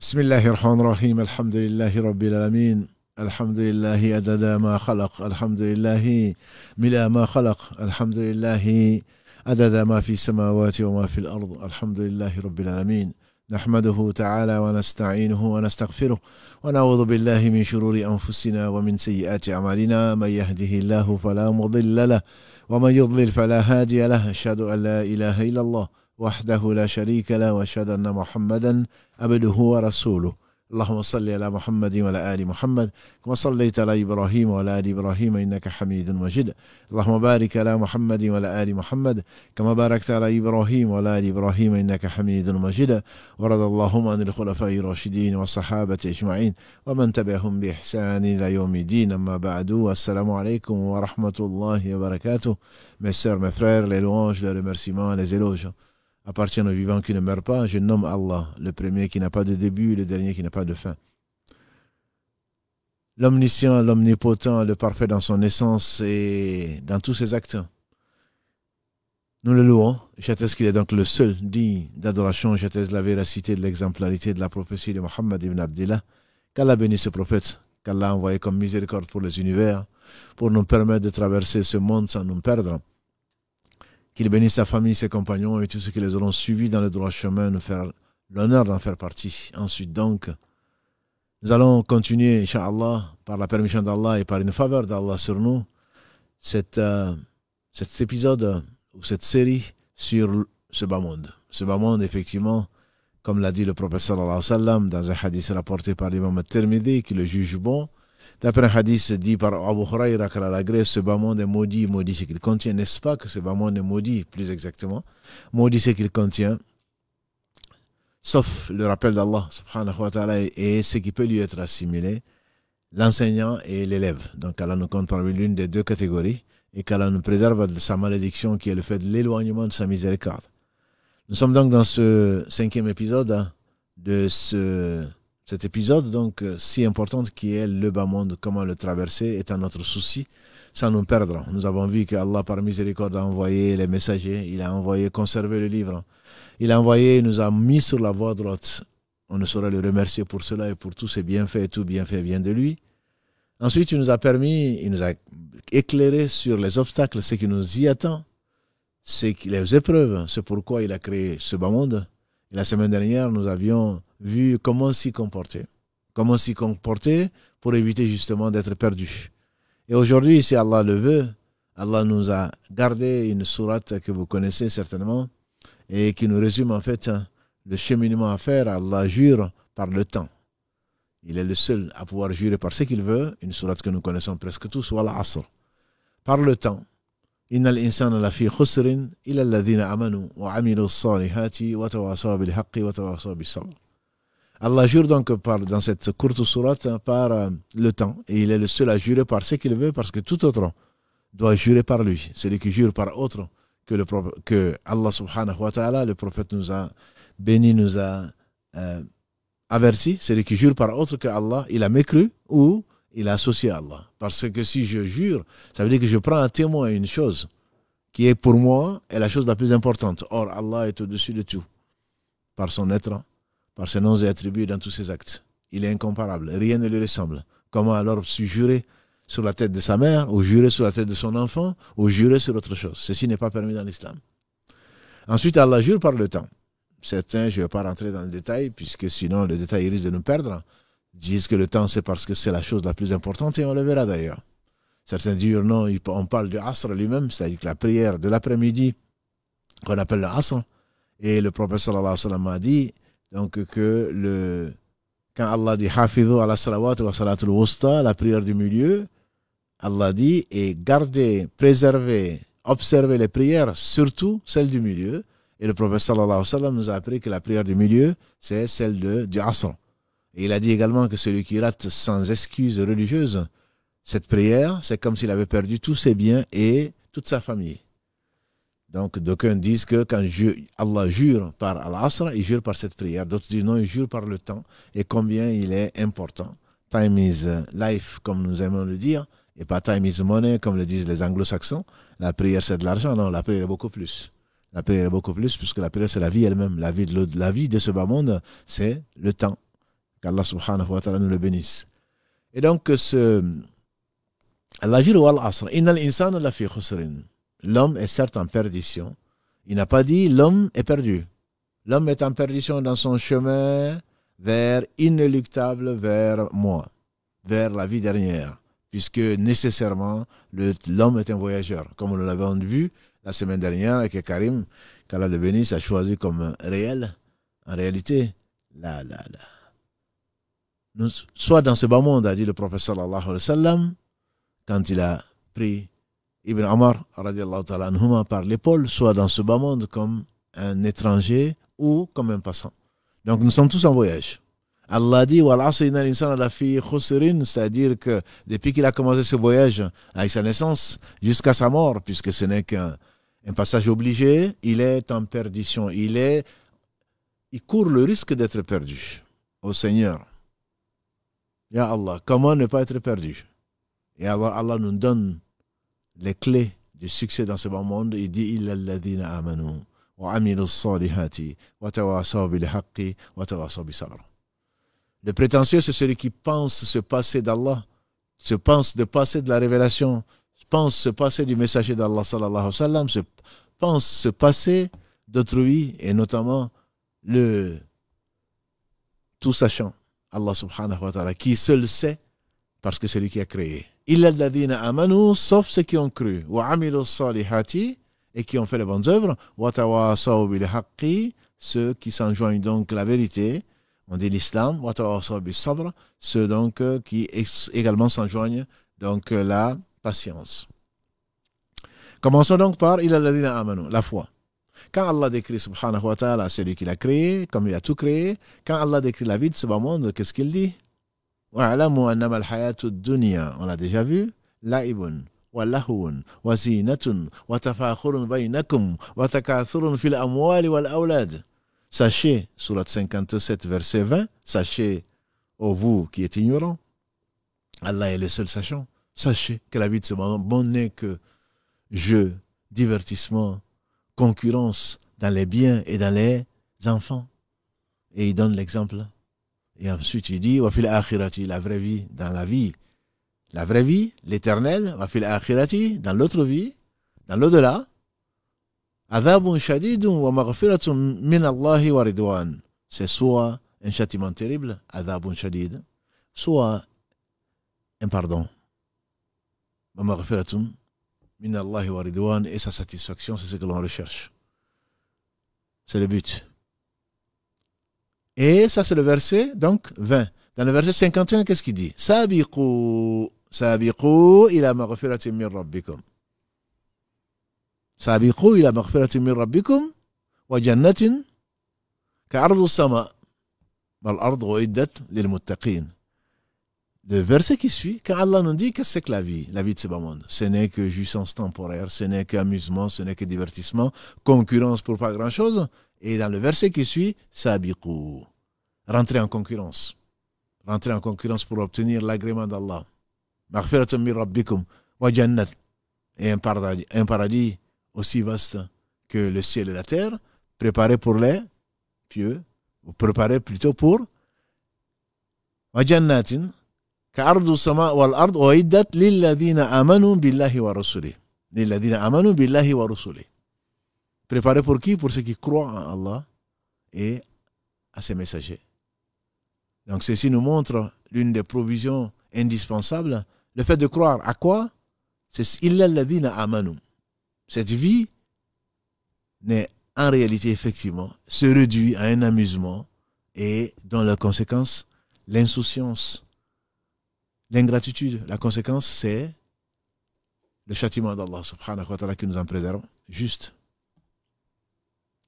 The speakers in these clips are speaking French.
بسم الله الرحمن الرحيم الحمد لله رب العالمين الحمد لله عدد ما خلق الحمد لله ملا ما خلق الحمد لله عدد ما في السماوات وما في الأرض الحمد لله رب العالمين نحمده تعالى ونستعينه ونستغفره ونعوذ بالله من شرور أنفسنا ومن سيئات أعمالنا من يهده الله فلا مضل له ومن يضلل فلا هادي له أشهد أن لا إله إلا الله وحده لا شريك له واشهد ان محمدا عبده ورسوله اللهم صل على محمد وعلى ال محمد كما صليت على ابراهيم وعلى ال ابراهيم انك حميد مجيد اللهم بارك على محمد وعلى ال محمد كما باركت على ابراهيم وعلى ال ابراهيم انك حميد مجيد ورضى اللهم عن الخلفاء الراشدين والصحابه اجمعين ومن تبعهم باحسان الى يوم الدين اما بعد والسلام عليكم ورحمه الله وبركاته مسير مفرير mes frères les louanges appartient aux vivants qui ne meurent pas, je nomme Allah, le premier qui n'a pas de début, le dernier qui n'a pas de fin. L'omniscient, l'omnipotent, le parfait dans son essence et dans tous ses actes. Nous le louons, j'atteste qu'il est donc le seul dit d'adoration, j'atteste la véracité de l'exemplarité de la prophétie de Mohammed ibn Abdullah. Qu'Allah bénisse ce prophète, qu'Allah a envoyé comme miséricorde pour les univers, pour nous permettre de traverser ce monde sans nous perdre. Qu'il bénisse sa famille, ses compagnons et tous ceux qui les auront suivis dans le droit chemin, nous faire l'honneur d'en faire partie. Ensuite donc, nous allons continuer, Inch'Allah, par la permission d'Allah et par une faveur d'Allah sur nous, euh, cet épisode ou cette série sur ce bas monde. Ce bas monde, effectivement, comme l'a dit le professeur Allah, dans un hadith rapporté par l'imam al-Tirmidhi, qui le juge bon, D'après un hadith dit par Abu Huraira que la Grèce, ce bas est maudit, maudit ce qu'il contient. N'est-ce pas que ce bas est maudit, plus exactement Maudit ce qu'il contient, sauf le rappel d'Allah et ce qui peut lui être assimilé, l'enseignant et l'élève. Donc Allah nous compte parmi l'une des deux catégories et qu'Allah nous préserve de sa malédiction qui est le fait de l'éloignement de sa miséricorde. Nous sommes donc dans ce cinquième épisode hein, de ce cet épisode, donc, euh, si important qui est le bas monde, comment le traverser, est un autre souci, sans nous perdre. Nous avons vu que Allah, par miséricorde, a envoyé les messagers, il a envoyé conserver le livre, il a envoyé, il nous a mis sur la voie droite. On ne saurait le remercier pour cela et pour tous ses bienfaits, et tout bienfait vient de lui. Ensuite, il nous a permis, il nous a éclairé sur les obstacles, ce qui nous y attend, c'est les épreuves. C'est pourquoi il a créé ce bas monde. Et la semaine dernière, nous avions vu comment s'y comporter. Comment s'y comporter pour éviter justement d'être perdu. Et aujourd'hui, si Allah le veut, Allah nous a gardé une sourate que vous connaissez certainement et qui nous résume en fait le cheminement à faire. Allah jure par le temps. Il est le seul à pouvoir jurer par ce qu'il veut, une sourate que nous connaissons presque tous, voilà Asr. Par le temps. Innal insana lafi khusrin alladhina amanu wa salihati wa bil wa Allah jure donc par, dans cette courte sourate hein, par euh, le temps, et il est le seul à jurer par ce qu'il veut, parce que tout autre doit jurer par lui. Celui qui jure par autre que, le, Allah subhanahu wa ta'ala, le prophète nous a béni, nous a euh, averti. Celui qui jure par autre que Allah, il a mécru ou il a associé à Allah. Parce que si je jure, ça veut dire que je prends un témoin une chose qui est pour moi est la chose la plus importante. Or, Allah est au-dessus de tout par son être par ses noms et attributs dans tous ses actes. Il est incomparable, rien ne lui ressemble. Comment alors se jurer sur la tête de sa mère, ou jurer sur la tête de son enfant, ou jurer sur autre chose Ceci n'est pas permis dans l'islam. Ensuite, Allah jure par le temps. Certains, je ne vais pas rentrer dans le détail, puisque sinon le détail risque de nous perdre, disent que le temps c'est parce que c'est la chose la plus importante, et on le verra d'ailleurs. Certains disent non, on parle du Asr lui-même, c'est-à-dire que la prière de l'après-midi, qu'on appelle le Asr, et le prophète sallallahu alayhi wa sallam a dit, donc que le, quand Allah dit Hafidhu ala salawat wa salatul wusta, la prière du milieu, Allah dit et gardez, préservez, observez les prières, surtout celles du milieu. Et le prophète sallallahu alayhi wa sallam nous a appris que la prière du milieu, c'est celle de, du Asr. Et il a dit également que celui qui rate sans excuse religieuse cette prière, c'est comme s'il avait perdu tous ses biens et toute sa famille. Donc, d'aucuns disent que quand Allah jure par al asra il jure par cette prière. D'autres disent non, il jure par le temps et combien il est important. Time is uh, life, comme nous aimons le dire, et pas time is money, comme le disent les anglo-saxons. La prière, c'est de l'argent. Non, la prière est beaucoup plus. La prière est beaucoup plus, puisque la prière, c'est la vie elle-même. La vie, de de ce bas monde, c'est le temps. Qu'Allah subhanahu wa ta'ala nous le bénisse. Et donc, ce. Allah jure al-Asr. Inna insan la fi khusrin l'homme est certes en perdition. Il n'a pas dit l'homme est perdu. L'homme est en perdition dans son chemin vers inéluctable, vers moi, vers la vie dernière, puisque nécessairement l'homme est un voyageur, comme nous l'avons vu la semaine dernière et que Karim, qu'Allah le bénisse, a choisi comme réel, en réalité, là, là, là. Nous, soit dans ce bas monde, a dit le professeur Allah, quand il a pris Ibn Omar par l'épaule, soit dans ce bas monde comme un étranger ou comme un passant. Donc nous sommes tous en voyage. Allah dit c'est-à-dire que depuis qu'il a commencé ce voyage avec sa naissance jusqu'à sa mort, puisque ce n'est qu'un passage obligé, il est en perdition, il, est, il court le risque d'être perdu au Seigneur. Ya Allah, comment ne pas être perdu Et alors Allah nous donne les clés du succès dans ce bon monde, il dit Il alladina amanu amilu wa wa Le prétentieux, c'est celui qui pense se passer d'Allah, se pense de passer de la révélation, pense se passer du messager d'Allah sallallahu alayhi wa sallam, se pense se passer d'autrui et notamment le tout sachant, Allah subhanahu wa ta'ala, qui seul sait parce que c'est lui qui a créé amanu, sauf ceux qui ont cru. et qui ont fait les bonnes œuvres. ceux qui s'enjoignent donc la vérité. On dit l'islam. ceux donc euh, qui également s'enjoignent donc euh, la patience. Commençons donc par amanu, la foi. Quand Allah décrit subhanahu wa ta'ala celui qui l'a créé, comme il a tout créé, quand Allah décrit la vie de ce monde, qu'est-ce qu'il dit on l'a déjà vu, sachez wa la Sachez, surat 57, verset 20, sachez, ô vous qui êtes ignorants, Allah est le seul sachant, sachez que la vie de ce moment n'est que jeu, divertissement, concurrence dans les biens et dans les enfants. Et il donne l'exemple et ensuite, il dit, fil akhirati, la vraie vie, dans la vie. La vraie vie, l'éternel, wafil akhirati, dans l'autre vie, dans l'au-delà. Adabun shadidun wa maghfiratun min Allahi wa ridwan. C'est soit un châtiment terrible, adabun shadid, soit un pardon. Wa maghfiratun min Allahi wa ridwan. Et sa satisfaction, c'est ce que l'on recherche. C'est le but. Et ça, c'est le verset donc 20. Dans le verset 51, qu'est-ce qu'il dit ila ila wa Le verset qui suit, quand Allah nous dit que c'est que la vie, la vie de ce monde, ce n'est que jouissance temporaire, ce n'est qu'amusement, ce n'est que divertissement, concurrence pour pas grand-chose, et dans le verset qui suit, Sabiqou, rentrez en concurrence. rentrer en concurrence pour obtenir l'agrément d'Allah. Maghfiratum mi rabbikum wa jannat. un paradis, aussi vaste que le ciel et la terre, préparé pour les pieux, préparé plutôt pour wa jannatin ka ardu sama wal ard wa iddat lil ladina amanu billahi wa rasulih. Lil ladina amanu billahi wa Préparé pour qui Pour ceux qui croient en Allah et à ses messagers. Donc ceci nous montre l'une des provisions indispensables, le fait de croire à quoi C'est amanu. Cette vie n'est en réalité effectivement se réduit à un amusement et dans la conséquence l'insouciance, l'ingratitude. La conséquence c'est le châtiment d'Allah subhanahu wa ta'ala qui nous en préserve juste.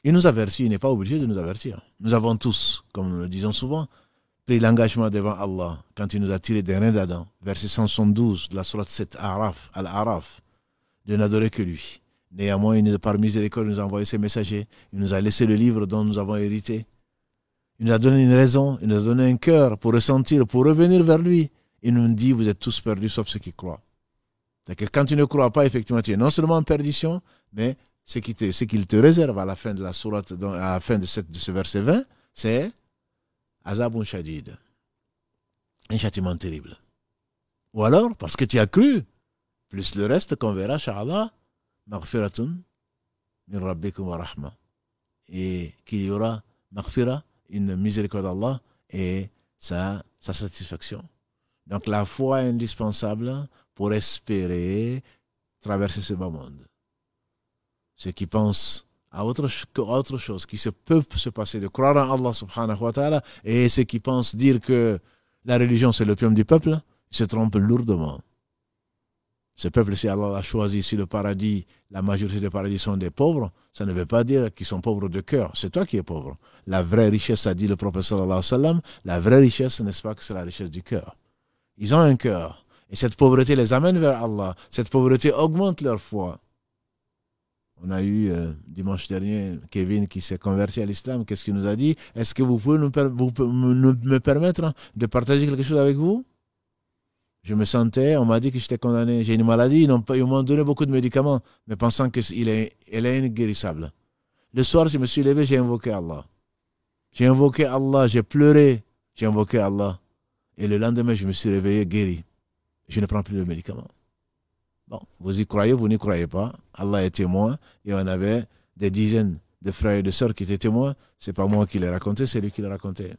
Il nous avertit, il n'est pas obligé de nous avertir. Nous avons tous, comme nous le disons souvent, pris l'engagement devant Allah quand il nous a tiré des reins d'Adam, verset 172 de la Sourate 7 Araf, Al-Araf, de n'adorer que lui. Néanmoins, il nous a, par miséricorde, il nous a envoyé ses messagers, il nous a laissé le livre dont nous avons hérité. Il nous a donné une raison, il nous a donné un cœur pour ressentir, pour revenir vers lui. Il nous dit, vous êtes tous perdus sauf ceux qui croient. cest que quand tu ne crois pas, effectivement, tu es non seulement en perdition, mais ce qu'il te, réserve à la fin de la à la fin de, ce verset 20, c'est Azabun Shadid, un châtiment terrible. Ou alors, parce que tu as cru, plus le reste qu'on verra, Sha'Allah, Et qu'il y aura une miséricorde d'Allah et sa, sa satisfaction. Donc la foi est indispensable pour espérer traverser ce bas monde ceux qui pensent à autre, autre chose, qui se peuvent se passer de croire en Allah subhanahu wa ta'ala, et ceux qui pensent dire que la religion c'est le l'opium du peuple, hein. ils se trompent lourdement. Ce peuple, si Allah l'a choisi, si le paradis, la majorité des paradis sont des pauvres, ça ne veut pas dire qu'ils sont pauvres de cœur. C'est toi qui es pauvre. La vraie richesse, a dit le prophète sallallahu la vraie richesse, n'est-ce pas que c'est la richesse du cœur. Ils ont un cœur. Et cette pauvreté les amène vers Allah. Cette pauvreté augmente leur foi. On a eu euh, dimanche dernier Kevin qui s'est converti à l'islam. Qu'est-ce qu'il nous a dit Est-ce que vous pouvez nous me permettre hein, de partager quelque chose avec vous Je me sentais, on m'a dit que j'étais condamné. J'ai une maladie, ils m'ont donné beaucoup de médicaments, mais pensant qu'il est, est inguérissable. Le soir, je me suis levé, j'ai invoqué Allah. J'ai invoqué Allah, j'ai pleuré, j'ai invoqué Allah. Et le lendemain, je me suis réveillé guéri. Je ne prends plus de médicaments. Bon, vous y croyez, vous n'y croyez pas. Allah est témoin. Et on avait des dizaines de frères et de sœurs qui étaient témoins. C'est pas moi qui les racontais, c'est lui qui les racontait.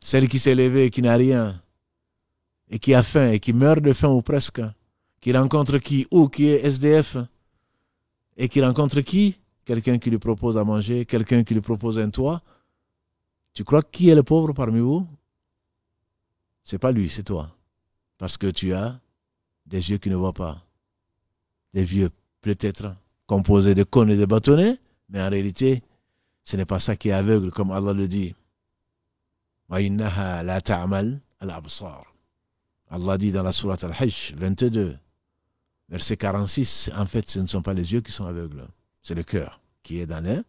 Celle qui s'est levée et qui n'a rien, et qui a faim, et qui meurt de faim ou presque, qui rencontre qui Ou qui est SDF, et qui rencontre qui Quelqu'un qui lui propose à manger, quelqu'un qui lui propose un toit. Tu crois qui est le pauvre parmi vous C'est pas lui, c'est toi. Parce que tu as des yeux qui ne voient pas, des vieux peut-être composés de cônes et de bâtonnets, mais en réalité, ce n'est pas ça qui est aveugle, comme Allah le dit. Allah dit dans la surah Al-Hajj 22, verset 46, en fait, ce ne sont pas les yeux qui sont aveugles, c'est le cœur qui est dans les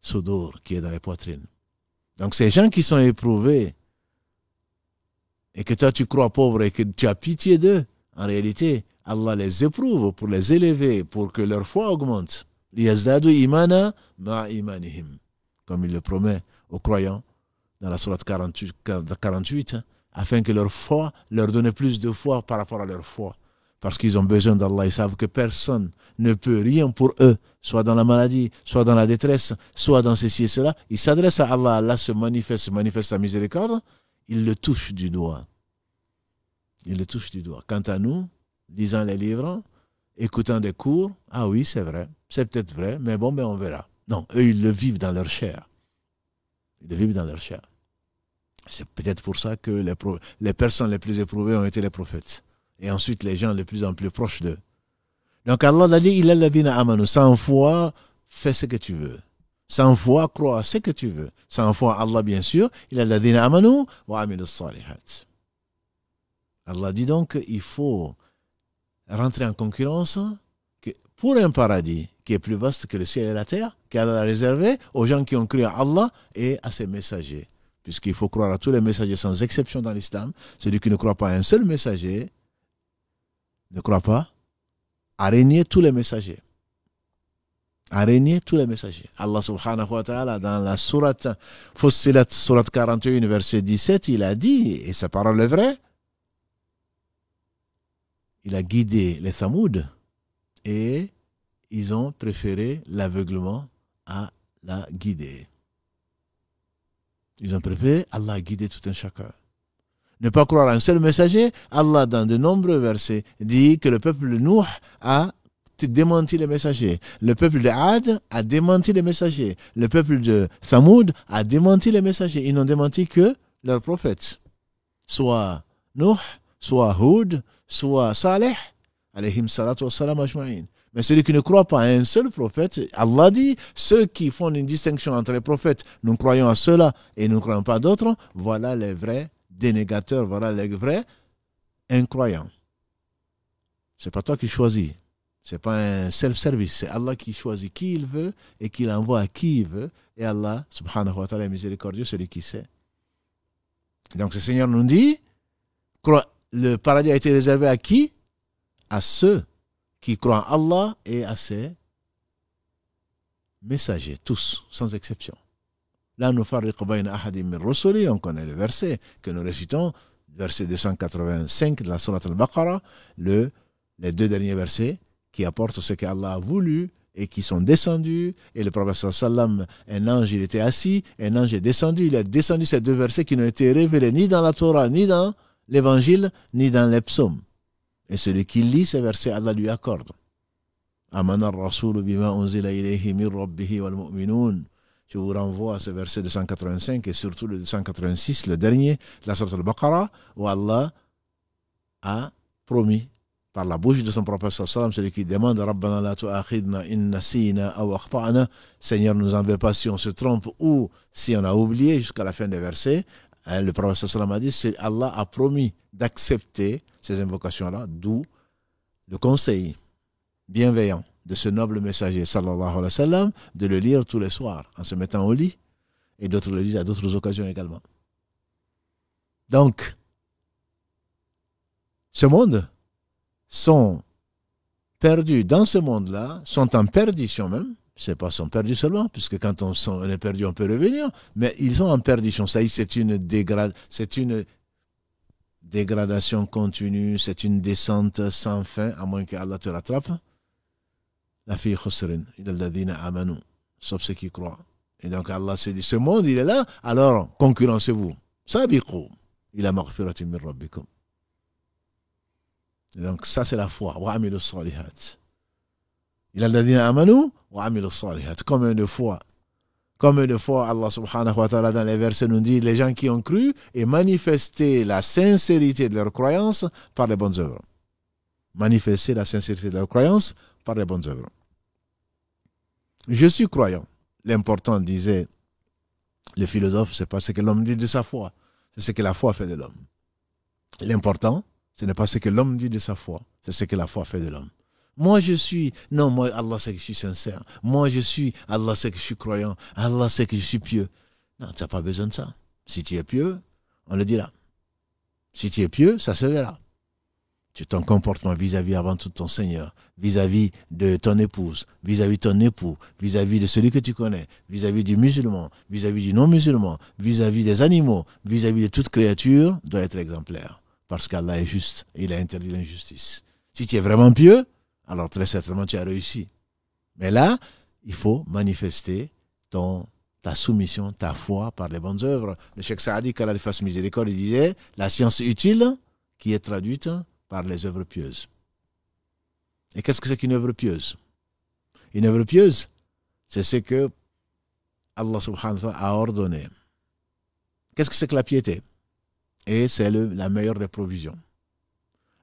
soudours, qui est dans les poitrines. Donc ces gens qui sont éprouvés, et que toi tu crois pauvre et que tu as pitié d'eux, en réalité, Allah les éprouve pour les élever, pour que leur foi augmente. imana ma imanihim. Comme il le promet aux croyants dans la sourate 48, hein, afin que leur foi leur donne plus de foi par rapport à leur foi. Parce qu'ils ont besoin d'Allah, ils savent que personne ne peut rien pour eux, soit dans la maladie, soit dans la détresse, soit dans ceci et cela. Ils s'adressent à Allah, Allah se manifeste, se manifeste sa miséricorde, Il le touche du doigt. Il le touche du doigt. Quant à nous, lisant les livres, écoutant des cours, ah oui, c'est vrai, c'est peut-être vrai, mais bon, ben, on verra. Non, eux, ils le vivent dans leur chair. Ils le vivent dans leur chair. C'est peut-être pour ça que les, les personnes les plus éprouvées ont été les prophètes. Et ensuite, les gens les plus en plus proches d'eux. Donc Allah l'a dit, il amanu. Sans foi, fais ce que tu veux. Sans foi, crois ce que tu veux. Sans foi, Allah, bien sûr, il est amanu wa aminu salihat. Allah dit donc, qu'il faut rentrer en concurrence pour un paradis qui est plus vaste que le ciel et la terre, qu'Allah a réservé aux gens qui ont cru à Allah et à ses messagers. Puisqu'il faut croire à tous les messagers sans exception dans l'islam. Celui qui ne croit pas à un seul messager ne croit pas à régner tous les messagers. À régner tous les messagers. Allah subhanahu wa ta'ala, dans la sourate Fussilat, sourate 41, verset 17, il a dit, et sa parole est vraie, il a guidé les Samouds et ils ont préféré l'aveuglement à la guider. Ils ont préféré Allah guider tout un chacun. Ne pas croire à un seul messager, Allah dans de nombreux versets dit que le peuple de Nuh a démenti les messagers. Le peuple de Had a démenti les messagers. Le peuple de Samoud a démenti les messagers. Ils n'ont démenti que leurs prophètes. Soit Nuh, soit Houd, soit Saleh, alayhim salatu salam ajma'in. Mais celui qui ne croit pas à un seul prophète, Allah dit, ceux qui font une distinction entre les prophètes, nous croyons à ceux-là et nous ne croyons pas à d'autres, voilà les vrais dénégateurs, voilà les vrais incroyants. C'est pas toi qui choisis. C'est pas un self-service. C'est Allah qui choisit qui il veut et qui l'envoie à qui il veut. Et Allah, subhanahu wa ta'ala, est miséricordieux, celui qui sait. Donc, ce Seigneur nous dit, crois le paradis a été réservé à qui À ceux qui croient en Allah et à ses messagers, tous, sans exception. Là, nous on connaît le verset que nous récitons, verset 285 de la Sourate al-Baqarah, les deux derniers versets qui apportent ce qu'Allah a voulu et qui sont descendus. Et le prophète sallam, un ange, il était assis, un ange est descendu, il a descendu ces deux versets qui n'ont été révélés ni dans la Torah, ni dans l'évangile ni dans les psaumes. Et celui qui lit ces versets, Allah lui accorde. Je vous renvoie à ce verset 285 et surtout le 286, le dernier, la sorte de baqarah où Allah a promis par la bouche de son prophète celui qui demande Rabbana la in nasina Seigneur, nous en veux pas si on se trompe ou si on a oublié jusqu'à la fin des versets. Hein, le prophète sallam a dit Allah a promis d'accepter ces invocations-là, d'où le conseil bienveillant de ce noble messager sallallahu alayhi wa de le lire tous les soirs en se mettant au lit et d'autres le lisent à d'autres occasions également. Donc, ce monde sont perdus dans ce monde-là, sont en perdition même, c'est pas son perdu seulement, puisque quand on, est perdu, on peut revenir, mais ils sont en perdition. Ça, c'est une, c'est une dégradation continue, c'est une descente sans fin, à moins que Allah te rattrape. La fille khusrin, il amanu, sauf ceux qui croient. Et donc Allah s'est dit, ce monde, il est là, alors concurrencez-vous. Ça, il a mort rabbikum. donc ça, c'est la foi. Il a dit Amanu ou amilu salihat. Comme une fois comme une fois Allah subhanahu wa ta'ala dans les versets nous dit les gens qui ont cru et manifesté la sincérité de leur croyance par les bonnes œuvres. Manifester la sincérité de leur croyance par les bonnes œuvres. Je suis croyant. L'important, disait le philosophe, c'est pas ce que l'homme dit de sa foi, c'est ce que la foi fait de l'homme. L'important, ce n'est pas ce que l'homme dit de sa foi, c'est ce que la foi fait de l'homme. Moi, je suis. Non, moi, Allah sait que je suis sincère. Moi, je suis. Allah sait que je suis croyant. Allah sait que je suis pieux. Non, tu n'as pas besoin de ça. Si tu es pieux, on le dira. Si tu es pieux, ça se verra. Tu ton comportement vis-à-vis avant tout ton Seigneur, vis-à-vis de ton épouse, vis-à-vis de ton époux, vis-à-vis de celui que tu connais, vis-à-vis du musulman, vis-à-vis du non-musulman, vis-à-vis des animaux, vis-à-vis de toute créature, doit être exemplaire. Parce qu'Allah est juste, il a interdit l'injustice. Si tu es vraiment pieux, alors très certainement tu as réussi. Mais là, il faut manifester ton, ta soumission, ta foi par les bonnes œuvres. Le Cheikh Saadi, qu'Allah fasse miséricorde, il disait la science utile qui est traduite par les œuvres pieuses. Et qu'est-ce que c'est qu'une œuvre pieuse Une œuvre pieuse, c'est ce que Allah subhanahu wa ta'ala a ordonné. Qu'est-ce que c'est que la piété Et c'est la meilleure des provisions.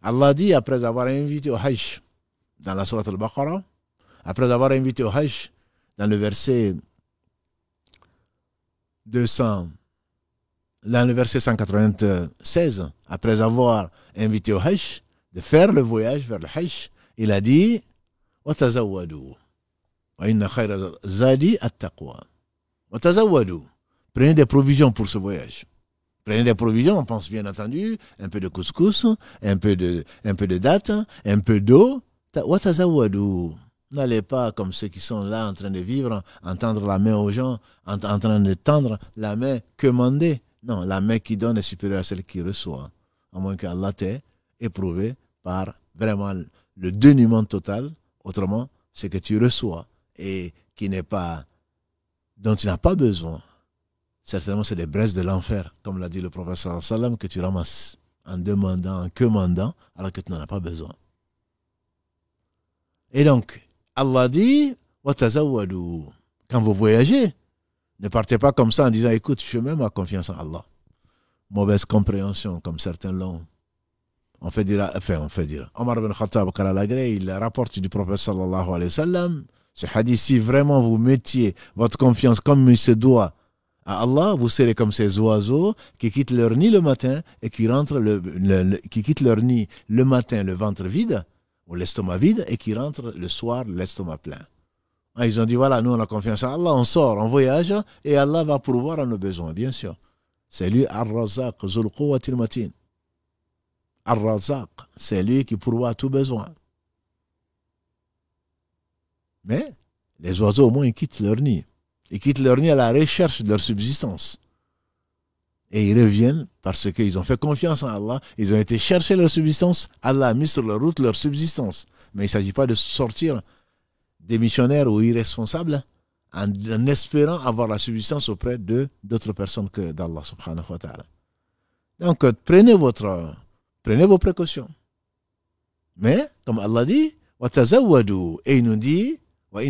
Allah dit, après avoir invité au Hajj, dans la Sourate al-Baqarah, après avoir invité au Hajj, dans le verset 200, dans le verset 196, après avoir invité au Hajj, de faire le voyage vers le Hajj, il a dit zadi Prenez des provisions pour ce voyage. Prenez des provisions, on pense bien entendu, un peu de couscous, un peu de, un peu de date, un peu d'eau, N'allez pas comme ceux qui sont là en train de vivre, entendre la main aux gens, en, train de tendre la main commander, Non, la main qui donne est supérieure à celle qui reçoit. À moins qu'Allah t'ait éprouvé par vraiment le dénuement total, autrement, ce que tu reçois et qui n'est pas, dont tu n'as pas besoin. Certainement, c'est des braises de l'enfer, comme l'a dit le professeur Salam que tu ramasses en demandant, en commandant, alors que tu n'en as pas besoin. Et donc, Allah dit, quand vous voyagez, ne partez pas comme ça en disant, écoute, je mets ma confiance en Allah. Mauvaise compréhension, comme certains l'ont. On fait dire, enfin, on fait dire. Omar ibn Khattab, il rapporte du prophète sallallahu alayhi wa sallam, ce hadith, si vraiment vous mettiez votre confiance comme il se doit à Allah, vous serez comme ces oiseaux qui quittent leur nid le matin et qui, rentrent le, qui quittent leur nid le matin le ventre vide ou l'estomac vide et qui rentre le soir l'estomac plein. Ah, ils ont dit, voilà, nous on a confiance en Allah, on sort, on voyage et Allah va pourvoir à nos besoins, bien sûr. C'est lui, ar Quwwatil Matin. ar razak c'est lui qui pourvoit à tout besoin. Mais les oiseaux, au moins, ils quittent leur nid. Ils quittent leur nid à la recherche de leur subsistance. Et ils reviennent parce qu'ils ont fait confiance en Allah. Ils ont été chercher leur subsistance. Allah a mis sur leur route leur subsistance. Mais il ne s'agit pas de sortir des missionnaires ou irresponsables en, espérant avoir la subsistance auprès de d'autres personnes que d'Allah subhanahu wa ta'ala. Donc euh, prenez votre prenez vos précautions. Mais comme Allah dit, et il nous dit mais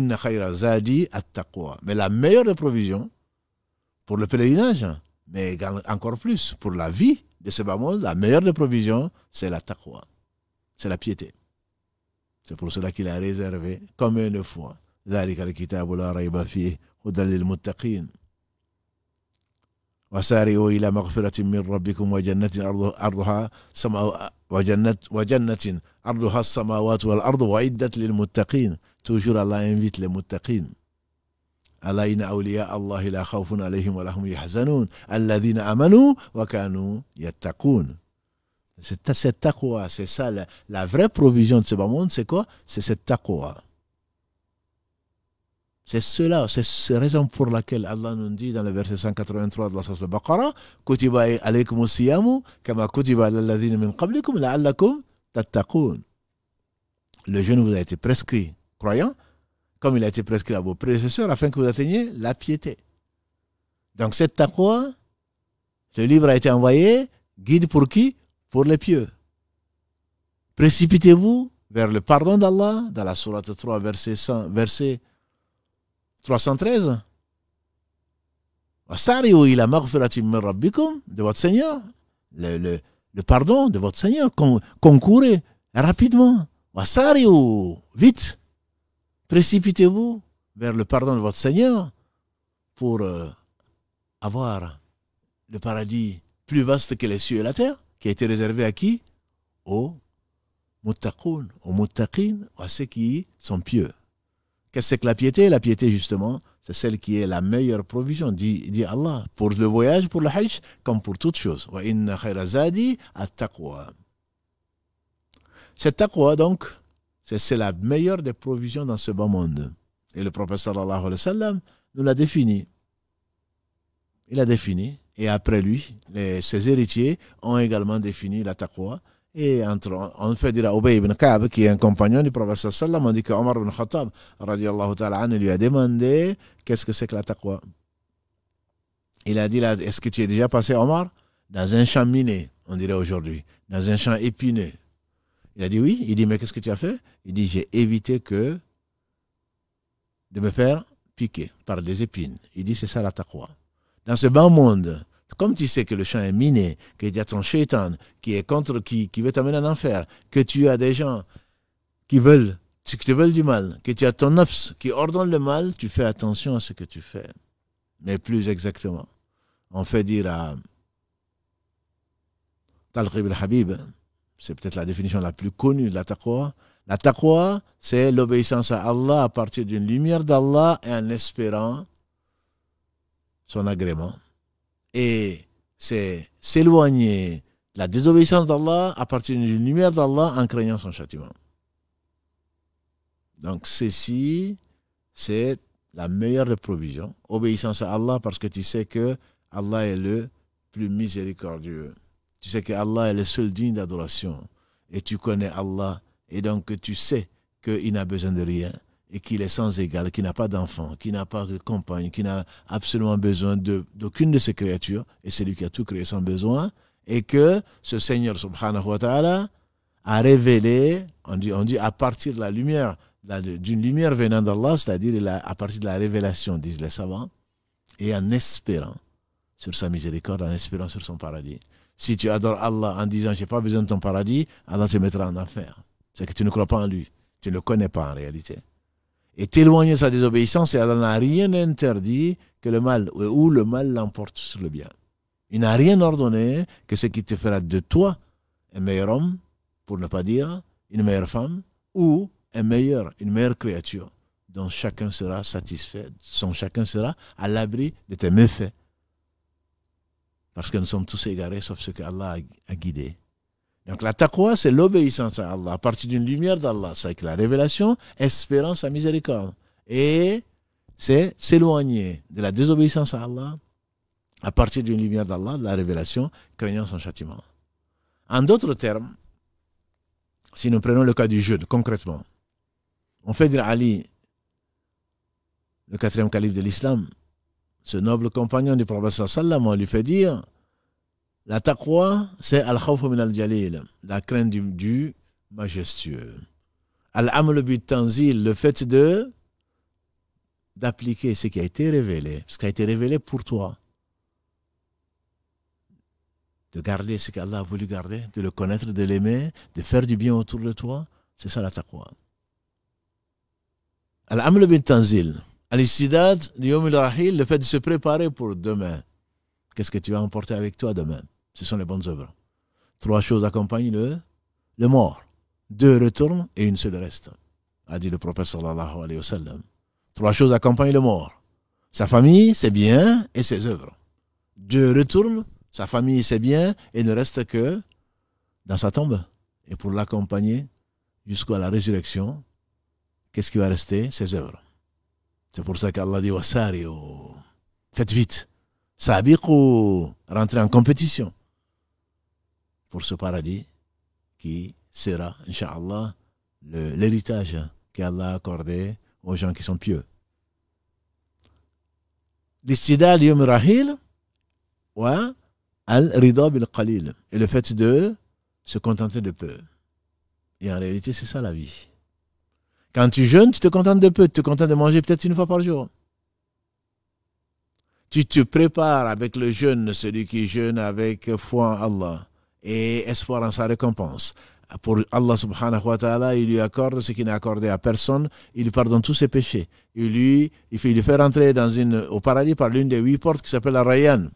la meilleure des provisions pour le pèlerinage, hein, mais encore plus pour la vie de ce bas monde, la meilleure des provisions, c'est la taqwa, c'est la piété. C'est pour cela qu'il a réservé, comme une hein. fois, Toujours إلى invite les علينا أولياء الله لا خوف عليهم ولا هم يحزنون الذين آمنوا وكانوا يتقون C'est cette taqwa, c'est ça la, la vraie provision de ce bon monde, c'est quoi C'est cette taqwa. C'est cela, c'est la raison pour laquelle Allah nous dit dans le verset 183 de la sourate Al-Baqarah Kutiba alaykum as-siyamu kama kutiba lil alladhina min qablikum la'allakum tattaqun. Le jeûne vous a été prescrit, croyant, comme il a été prescrit à vos prédécesseurs, afin que vous atteigniez la piété. Donc cette taqwa, ce livre a été envoyé, guide pour qui Pour les pieux. Précipitez-vous vers le pardon d'Allah, dans la Sourate 3, verset, verset 313. De votre Seigneur, le, le pardon de votre Seigneur, concourez rapidement. Vite Précipitez-vous vers le pardon de votre Seigneur pour euh, avoir le paradis plus vaste que les cieux et la terre, qui a été réservé à qui Aux mutaqoun, aux muttaqin, à ceux qui sont pieux. Qu'est-ce que la piété La piété, justement, c'est celle qui est la meilleure provision, dit, Allah, pour le voyage, pour le hajj, comme pour toute chose. Cette taqwa, donc, c'est la meilleure des provisions dans ce bon monde. Et le professeur nous l'a défini. Il a défini. Et après lui, ses héritiers ont également défini la taqwa. Et entre, on fait dire à Ubay ibn Ka'b, qui est un compagnon du prophète sallam, on dit qu'Omar ibn Khattab ta'ala lui a demandé qu'est-ce que c'est que la taqwa. Il a dit, est-ce que tu es déjà passé, Omar Dans un champ miné, on dirait aujourd'hui, dans un champ épineux. Il a dit oui. Il dit, mais qu'est-ce que tu as fait Il dit, j'ai évité que de me faire piquer par des épines. Il dit, c'est ça la taqwa. Dans ce bas monde, comme tu sais que le champ est miné, que y a ton shaitan qui est contre, qui, qui veut t'amener en enfer, que tu as des gens qui veulent, qui te veulent du mal, que tu as ton nafs qui ordonne le mal, tu fais attention à ce que tu fais. Mais plus exactement, on fait dire à Talqib al-Habib, c'est peut-être la définition la plus connue de la taqwa. La taqwa, c'est l'obéissance à Allah à partir d'une lumière d'Allah et en espérant son agrément. Et c'est s'éloigner de la désobéissance d'Allah à partir d'une lumière d'Allah en craignant son châtiment. Donc ceci, c'est la meilleure provision, Obéissance à Allah parce que tu sais que Allah est le plus miséricordieux. Tu sais que Allah est le seul digne d'adoration. Et tu connais Allah. Et donc tu sais qu'il n'a besoin de rien et qu'il est sans égal, qu'il n'a pas d'enfant, qu'il n'a pas de compagne, qu'il n'a absolument besoin d'aucune de, ces ses créatures, et c'est lui qui a tout créé sans besoin, et que ce Seigneur subhanahu wa ta'ala a révélé, on dit, on dit à partir de la lumière, d'une lumière venant d'Allah, c'est-à-dire à partir de la révélation, disent les savants, et en espérant sur sa miséricorde, en espérant sur son paradis. Si tu adores Allah en disant j'ai pas besoin de ton paradis, Allah te mettra en affaire. C'est que tu ne crois pas en lui. Tu ne le connais pas en réalité. Et t'éloigner sa désobéissance, et Allah n'a rien interdit que le mal, ou le mal l'emporte sur le bien. Il n'a rien ordonné que ce qui te fera de toi un meilleur homme, pour ne pas dire une meilleure femme, ou un meilleur, une meilleure créature, dont chacun sera satisfait, dont chacun sera à l'abri de tes méfaits. Parce que nous sommes tous égarés, sauf ce que Allah a, guidé. Donc la taqwa, c'est l'obéissance à Allah, à partir d'une lumière d'Allah. C'est la révélation, espérant sa miséricorde. Et c'est s'éloigner de la désobéissance à Allah, à partir d'une lumière d'Allah, de la révélation, craignant son châtiment. En d'autres termes, si nous prenons le cas du jeûne, concrètement, on fait dire Ali, le quatrième calife de l'islam, ce noble compagnon du prophète sallam, on lui fait dire La taqwa, c'est al al-jalil, la crainte du, majestueux. al tanzil, le fait de d'appliquer ce qui a été révélé, ce qui a été révélé pour toi. De garder ce qu'Allah a voulu garder, de le connaître, de l'aimer, de faire du bien autour de toi, c'est ça la taqwa. al tanzil le fait de se préparer pour demain. Qu'est-ce que tu vas emporter avec toi demain Ce sont les bonnes œuvres. Trois choses accompagnent le, le mort. Deux retournent et une seule reste, a dit le prophète sallallahu alayhi wa sallam. Trois choses accompagnent le mort. Sa famille, ses biens et ses œuvres. Deux retournent, sa famille, ses biens et ne reste que dans sa tombe. Et pour l'accompagner jusqu'à la résurrection, qu'est-ce qui va rester Ses œuvres. C'est pour ça qu'Allah dit Wassario. Oh, faites vite. Sabiq rentrez en compétition pour ce paradis qui sera, Inch'Allah, l'héritage qu'Allah a accordé aux gens qui sont pieux. L'istidal rahil al-rida bil qalil et le fait de se contenter de peu. Et en réalité, c'est ça la vie. Quand tu jeûnes, tu te contentes de peu, tu te contentes de manger peut-être une fois par jour. Tu te prépares avec le jeûne, celui qui jeûne avec foi en Allah et espoir en sa récompense. Pour Allah subhanahu wa ta'ala, il lui accorde ce qu'il n'a accordé à personne, il lui pardonne tous ses péchés. Il lui, il fait, lui rentrer dans une, au paradis par l'une des huit portes qui s'appelle la Rayan.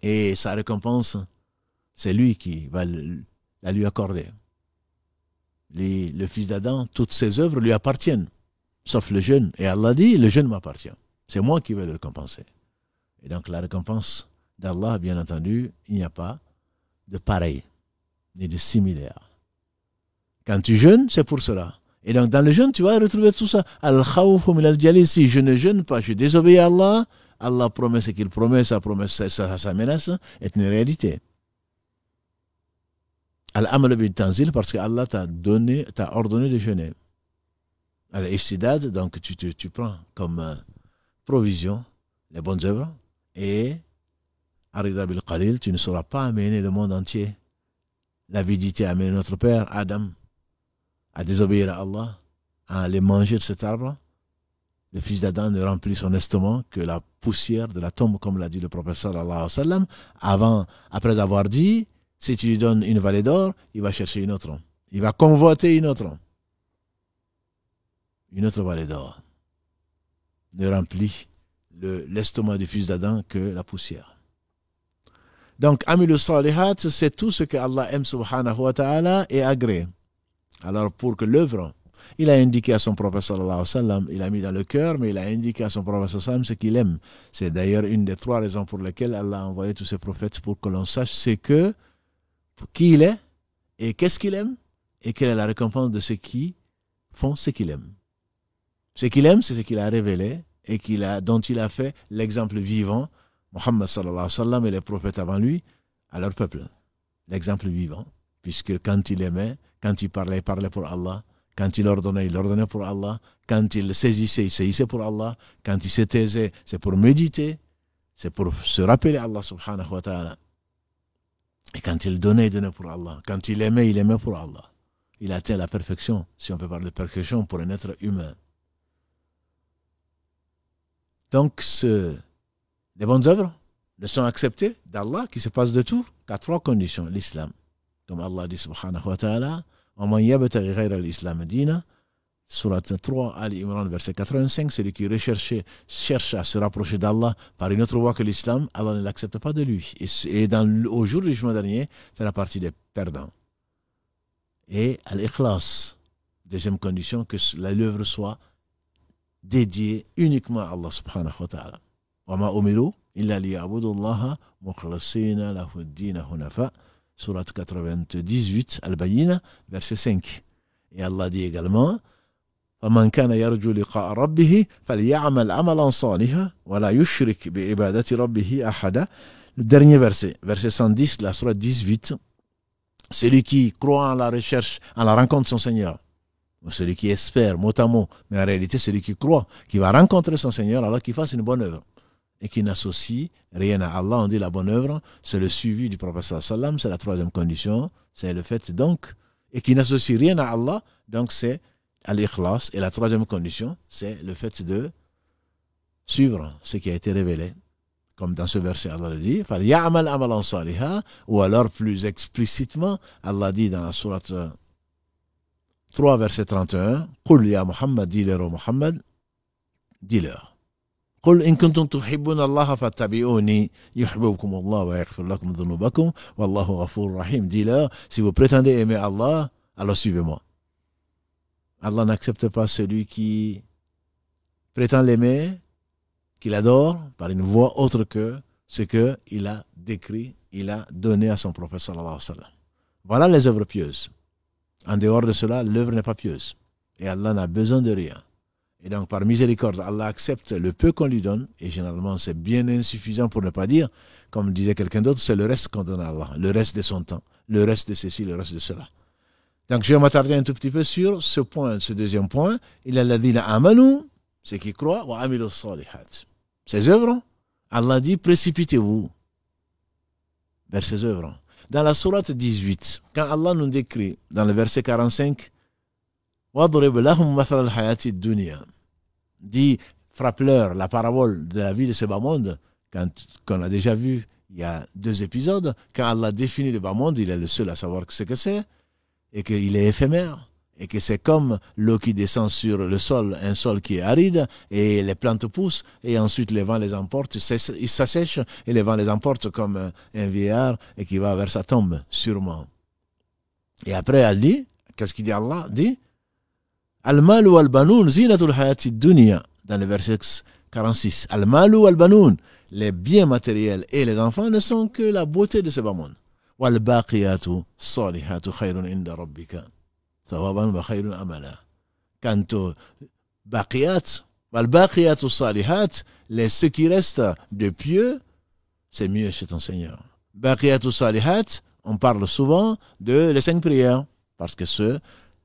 Et sa récompense, c'est lui qui va la lui accorder le fils d'Adam, toutes ses œuvres lui appartiennent, sauf le jeûne. Et Allah dit, le jeûne m'appartient. C'est moi qui vais le récompenser. Et donc la récompense d'Allah, bien entendu, il n'y a pas de pareil, ni de similaire. Quand tu jeûnes, c'est pour cela. Et donc dans le jeûne, tu vas retrouver tout ça. al si je ne jeûne pas, je désobéis à Allah, Allah promet ce qu'il promet, sa promesse, sa, sa menace est une réalité. Al-Amal Tanzil, parce qu'Allah t'a donné, t'a ordonné de jeûner. Al-Ifsidad, donc tu, prends comme euh, provision les bonnes œuvres. Et Arida bil Khalil, tu ne sauras pas amener le monde entier. L'avidité a amené notre père, Adam, à désobéir à Allah, à aller manger de cet arbre. Le fils d'Adam ne remplit son estomac que la poussière de la tombe, comme l'a dit le professeur Allah. avant, après avoir dit si tu lui donnes une vallée d'or, il va chercher une autre. Il va convoiter une autre. Une autre vallée d'or ne remplit l'estomac du fils d'Adam que la poussière. Donc, Amilu Salihat, c'est tout ce que Allah aime subhanahu wa ta'ala et agrée. Alors, pour que l'œuvre, il a indiqué à son prophète il a mis dans le cœur, mais il a indiqué à son prophète ce qu'il aime. C'est d'ailleurs une des trois raisons pour lesquelles Allah a envoyé tous ses prophètes pour que l'on sache, c'est que qui il est et qu'est-ce qu'il aime et quelle est la récompense de ceux qui font ce qu'il aime. Ce qu'il aime, c'est ce qu'il a révélé et qu'il a, dont il a fait l'exemple vivant, Mohammed sallallahu alayhi wa sallam et les prophètes avant lui, à leur peuple. L'exemple vivant, puisque quand il aimait, quand il parlait, il parlait pour Allah, quand il ordonnait, il ordonnait pour Allah, quand il saisissait, il saisissait pour Allah, quand il se taisait, c'est pour méditer, c'est pour se rappeler Allah subhanahu wa ta'ala. Et quand il donnait, il donnait pour Allah. Quand il aimait, il aimait pour Allah. Il atteint la perfection, si on peut parler de perfection, pour un être humain. Donc, les bonnes œuvres ne sont acceptées d'Allah qui se passe de tout qu'à trois conditions. L'islam. Comme Allah dit subhanahu wa ta'ala, « l'islam Surat 3, Ali Imran, verset 85, celui qui recherchait cherche à se rapprocher d'Allah par une autre voie que l'islam, Allah ne l'accepte pas de lui. Et, et dans, au jour du jugement dernier, la partie des perdants. Et à l'ikhlas, deuxième condition, que l'œuvre soit dédiée uniquement à Allah subhanahu wa ta'ala. Wa ma umiru illa liya'budullaha mukhlasina lahu dina hunafa. Surat 98, Al-Bayina, verset 5. Et Allah dit également, le dernier verset, verset 110, la soirée 18. Celui qui croit en la recherche, en la rencontre de son Seigneur, ou celui qui espère, mot à mot, mais en réalité celui qui croit, qui va rencontrer son Seigneur alors qu'il fasse une bonne œuvre et qui n'associe rien à Allah. On dit la bonne œuvre, c'est le suivi du prophète c'est la troisième condition, c'est le fait donc, et qui n'associe rien à Allah, donc c'est à l'ikhlas. Et la troisième condition, c'est le fait de suivre ce qui a été révélé. Comme dans ce verset, Allah le dit, Ya'amal amalan saliha, ou alors plus explicitement, Allah dit dans la sourate 3, verset 31, Qul ya Muhammad, dis-leur au oh Muhammad, dis-leur. قل إن كنتم تحبون الله فاتبعوني يحببكم الله ويغفر لكم ذنوبكم والله غفور رحيم dis-leur si vous prétendez aimer Allah alors suivez-moi Allah n'accepte pas celui qui prétend l'aimer, qu'il adore, par une voie autre que ce qu'il a décrit, il a donné à son prophète sallallahu alayhi wa sallam. Voilà les œuvres pieuses. En dehors de cela, l'œuvre n'est pas pieuse. Et Allah n'a besoin de rien. Et donc, par miséricorde, Allah accepte le peu qu'on lui donne, et généralement, c'est bien insuffisant pour ne pas dire, comme disait quelqu'un d'autre, c'est le reste qu'on donne à Allah, le reste de son temps, le reste de ceci, le reste de cela. Donc, je vais m'attarder un tout petit peu sur ce point, ce deuxième point. Il a dit amanou, ceux qui croient, ou amilu salihat. Ses œuvres, Allah dit précipitez-vous vers ses œuvres. Dans la sourate 18, quand Allah nous décrit dans le verset 45, dit frappe-leur la parabole de la vie de ce bas monde, qu'on a déjà vu il y a deux épisodes, quand Allah définit le bas monde, il est le seul à savoir ce que c'est, et qu'il est éphémère et que c'est comme l'eau qui descend sur le sol, un sol qui est aride, et les plantes poussent, et ensuite les vents les emportent, ils s'assèchent, et les vents les emportent comme un vieillard et qui va vers sa tombe, sûrement. Et après, elle dit, qu'est-ce qu'il dit Allah dit, Al-mal al-banoun zinatul hayati dunya, dans le verset 46. Al-mal al les biens matériels et les enfants ne sont que la beauté de ce bas monde. والباقيات الصالحات خير عند ربك ثوابا وخير أملا كانت euh, باقيات والباقيات الصالحات les ce qui reste de pieux c'est mieux chez ton Seigneur باقيات الصالحات on parle souvent de les cinq prières parce que ce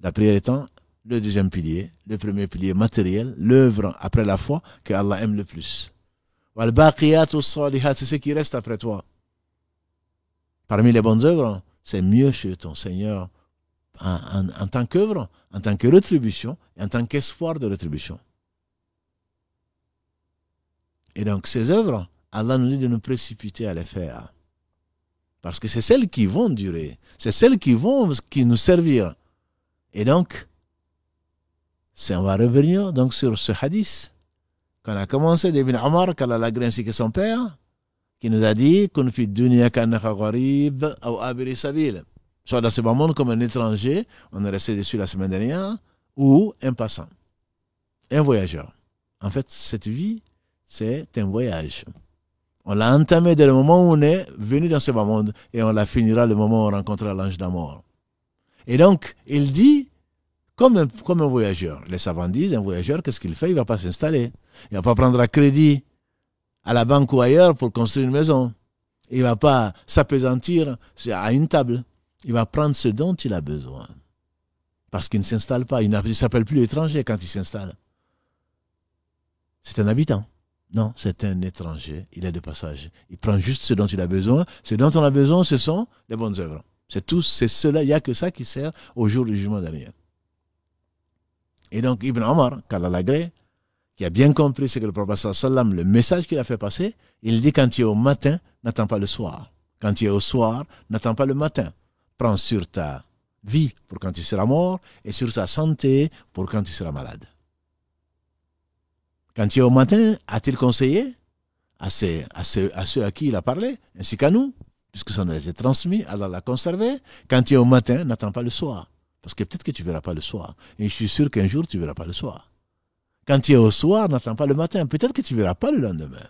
la prière étant le deuxième pilier, le premier pilier matériel, l'œuvre après la foi que Allah aime le plus. C'est ce qui reste après toi. Parmi les bonnes œuvres, c'est mieux chez ton Seigneur en, tant qu'œuvre, en tant que rétribution et en tant qu'espoir de rétribution. Et donc ces œuvres, Allah nous dit de nous précipiter à les faire. Parce que c'est celles qui vont durer, c'est celles qui vont qui nous servir. Et donc, on va revenir donc sur ce hadith qu'on a commencé d'Ibn Omar, qu'Allah l'agré ainsi que son père, qui nous a dit qu'on Soit dans ce monde comme un étranger, on est resté dessus la semaine dernière, ou un passant, un voyageur. En fait, cette vie, c'est un voyage. On l'a entamé dès le moment où on est venu dans ce bas monde et on la finira le moment où on rencontrera l'ange d'amour. Et donc, il dit, comme comme un voyageur, les savants disent, un voyageur, qu'est-ce qu'il fait Il ne va pas s'installer. Il ne va pas prendre à crédit à la banque ou ailleurs pour construire une maison. Il ne va pas s'apesantir à une table. Il va prendre ce dont il a besoin. Parce qu'il ne s'installe pas. Il ne s'appelle plus étranger quand il s'installe. C'est un habitant. Non, c'est un étranger. Il est de passage. Il prend juste ce dont il a besoin. Ce dont on a besoin, ce sont les bonnes œuvres. C'est tout, c'est cela. Il n'y a que ça qui sert au jour du jugement dernier. Et donc, Ibn Omar, qu'Allah qui a bien compris ce que le prophète sallam, le message qu'il a fait passer, il dit quand tu es au matin, n'attends pas le soir. Quand tu es au soir, n'attends pas le matin. Prends sur ta vie pour quand tu seras mort et sur ta santé pour quand tu seras malade. Quand tu es au matin, a-t-il conseillé à, à, ceux, à ceux à qui il a parlé, ainsi qu'à nous, puisque ça nous a été transmis, Allah l'a conservé. Quand tu es au matin, n'attends pas le soir. Parce que peut-être que tu ne verras pas le soir. Et je suis sûr qu'un jour, tu ne verras pas le soir. Quand tu es au soir, n'attends pas le matin. Peut-être que tu ne verras pas le lendemain.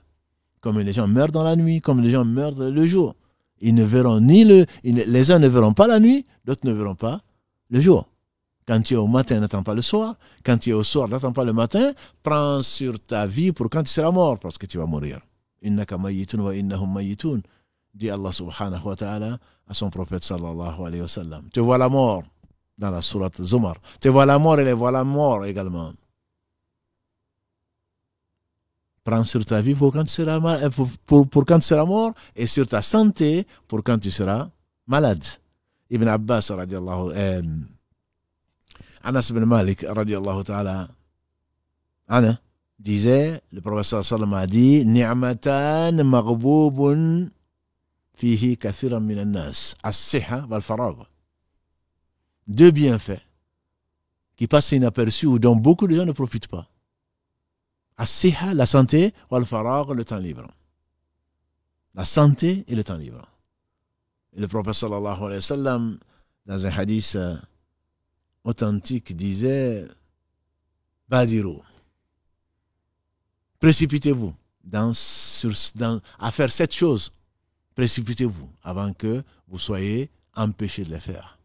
Comme les gens meurent dans la nuit, comme les gens meurent le jour. Ils ne verront ni le. les uns ne verront pas la nuit, d'autres ne verront pas le jour. Quand tu es au matin, n'attends pas le soir. Quand tu es au soir, n'attends pas le matin. Prends sur ta vie pour quand tu seras mort, parce que tu vas mourir. ka mayitun wa Dit Allah subhanahu wa ta'ala à son prophète sallallahu alayhi wa sallam. Te vois la mort dans la sourate Zumar. Te vois la mort et les voilà mort » également prends sur ta vie pour quand tu seras, euh, pour, quand mort et sur ta santé pour quand tu seras malade. Ibn Abbas, radiallahu, euh, Anas ibn Malik, radiallahu ta'ala, Anna, disait, le professeur sallam a dit, Ni'matan fihi kathiran minan nas, as-siha wal Deux bienfaits qui passent inaperçus ou dont beaucoup de gens ne profitent pas la santé, et le temps libre. La santé et le temps libre. le prophète sallallahu alayhi wa sallam, dans un hadith euh, authentique, disait précipitez-vous dans, à faire cette chose. Précipitez-vous avant que vous soyez empêchés de le faire.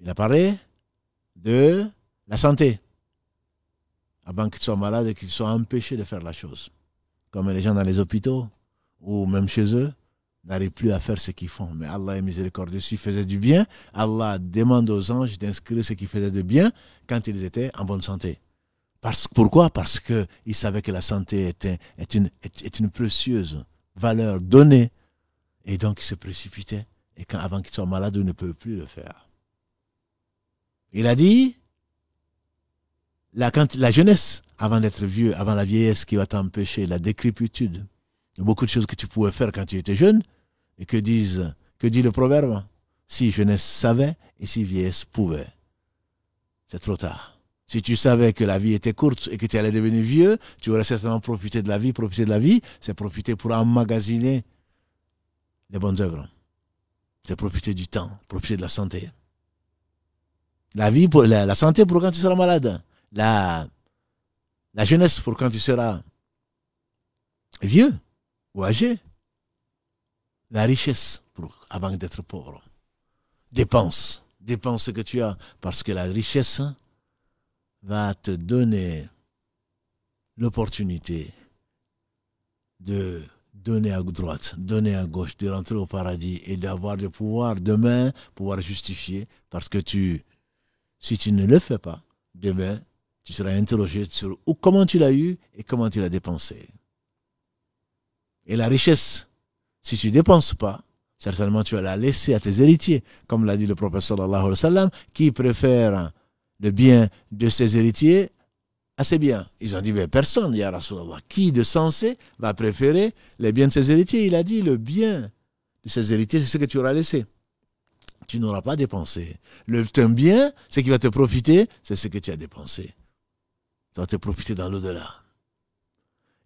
Il apparaît de la santé avant qu'ils soient malades et qu'ils soient empêchés de faire la chose. Comme les gens dans les hôpitaux ou même chez eux n'arrivent plus à faire ce qu'ils font. Mais Allah est miséricordieux. S'ils faisaient du bien, Allah demande aux anges d'inscrire ce qu'ils faisaient de bien quand ils étaient en bonne santé. Parce, pourquoi Parce qu'ils savaient que la santé était, est, une, une précieuse valeur donnée. Et donc ils se précipitaient. Et quand, avant qu'ils soient malades, ils ne peuvent plus le faire. Il a dit, la, jeunesse, avant d'être vieux, avant la vieillesse qui va t'empêcher, la décrépitude, beaucoup de choses que tu pouvais faire quand tu étais jeune, et que, disent, que dit le proverbe Si jeunesse savait et si vieillesse pouvait. C'est trop tard. Si tu savais que la vie était courte et que tu allais devenir vieux, tu aurais certainement profité de la vie. Profiter de la vie, c'est profiter pour emmagasiner les bonnes œuvres. C'est profiter du temps, profiter de la santé. La vie, la santé pour quand tu seras malade la, la jeunesse pour quand tu seras vieux ou âgé, la richesse pour, avant d'être pauvre. Dépense, dépense ce que tu as, parce que la richesse va te donner l'opportunité de donner à droite, donner à gauche, de rentrer au paradis et d'avoir le pouvoir demain, pouvoir justifier, parce que tu, si tu ne le fais pas, demain, tu seras interrogé sur comment tu l'as eu et comment tu l'as dépensé. Et la richesse, si tu ne dépenses pas, certainement tu vas la laisser à tes héritiers, comme l'a dit le professeur sallallahu qui préfère le bien de ses héritiers à ses biens. Ils ont dit, mais personne, a Rasulallah, qui de sensé va préférer les biens de ses héritiers Il a dit, le bien de ses héritiers, c'est ce que tu auras laissé. Tu n'auras pas dépensé. Le, ton bien, ce qui va te profiter, c'est ce que tu as dépensé dois te profiter dans l'au-delà.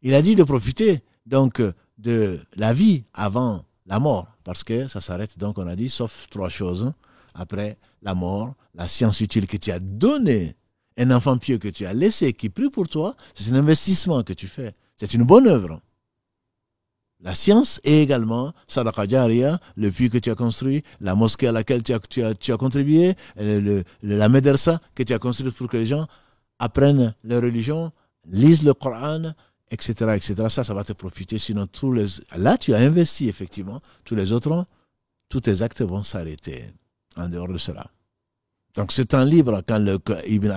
Il a dit de profiter donc de la vie avant la mort, parce que ça s'arrête donc, on a dit, sauf trois choses. Hein. Après la mort, la science utile que tu as donnée, un enfant pieux que tu as laissé, qui prie pour toi, c'est un investissement que tu fais. C'est une bonne œuvre. La science et également le puits que tu as construit, la mosquée à laquelle tu as, tu as, contribué, la médersa que tu as construite pour que les gens apprennent les religion, lisent le Coran, etc., etc. Ça, ça va te profiter. Sinon, tous les... là, tu as investi, effectivement. Tous les autres, tous tes actes vont s'arrêter en dehors de cela. Donc, c'est un libre quand le, Ibn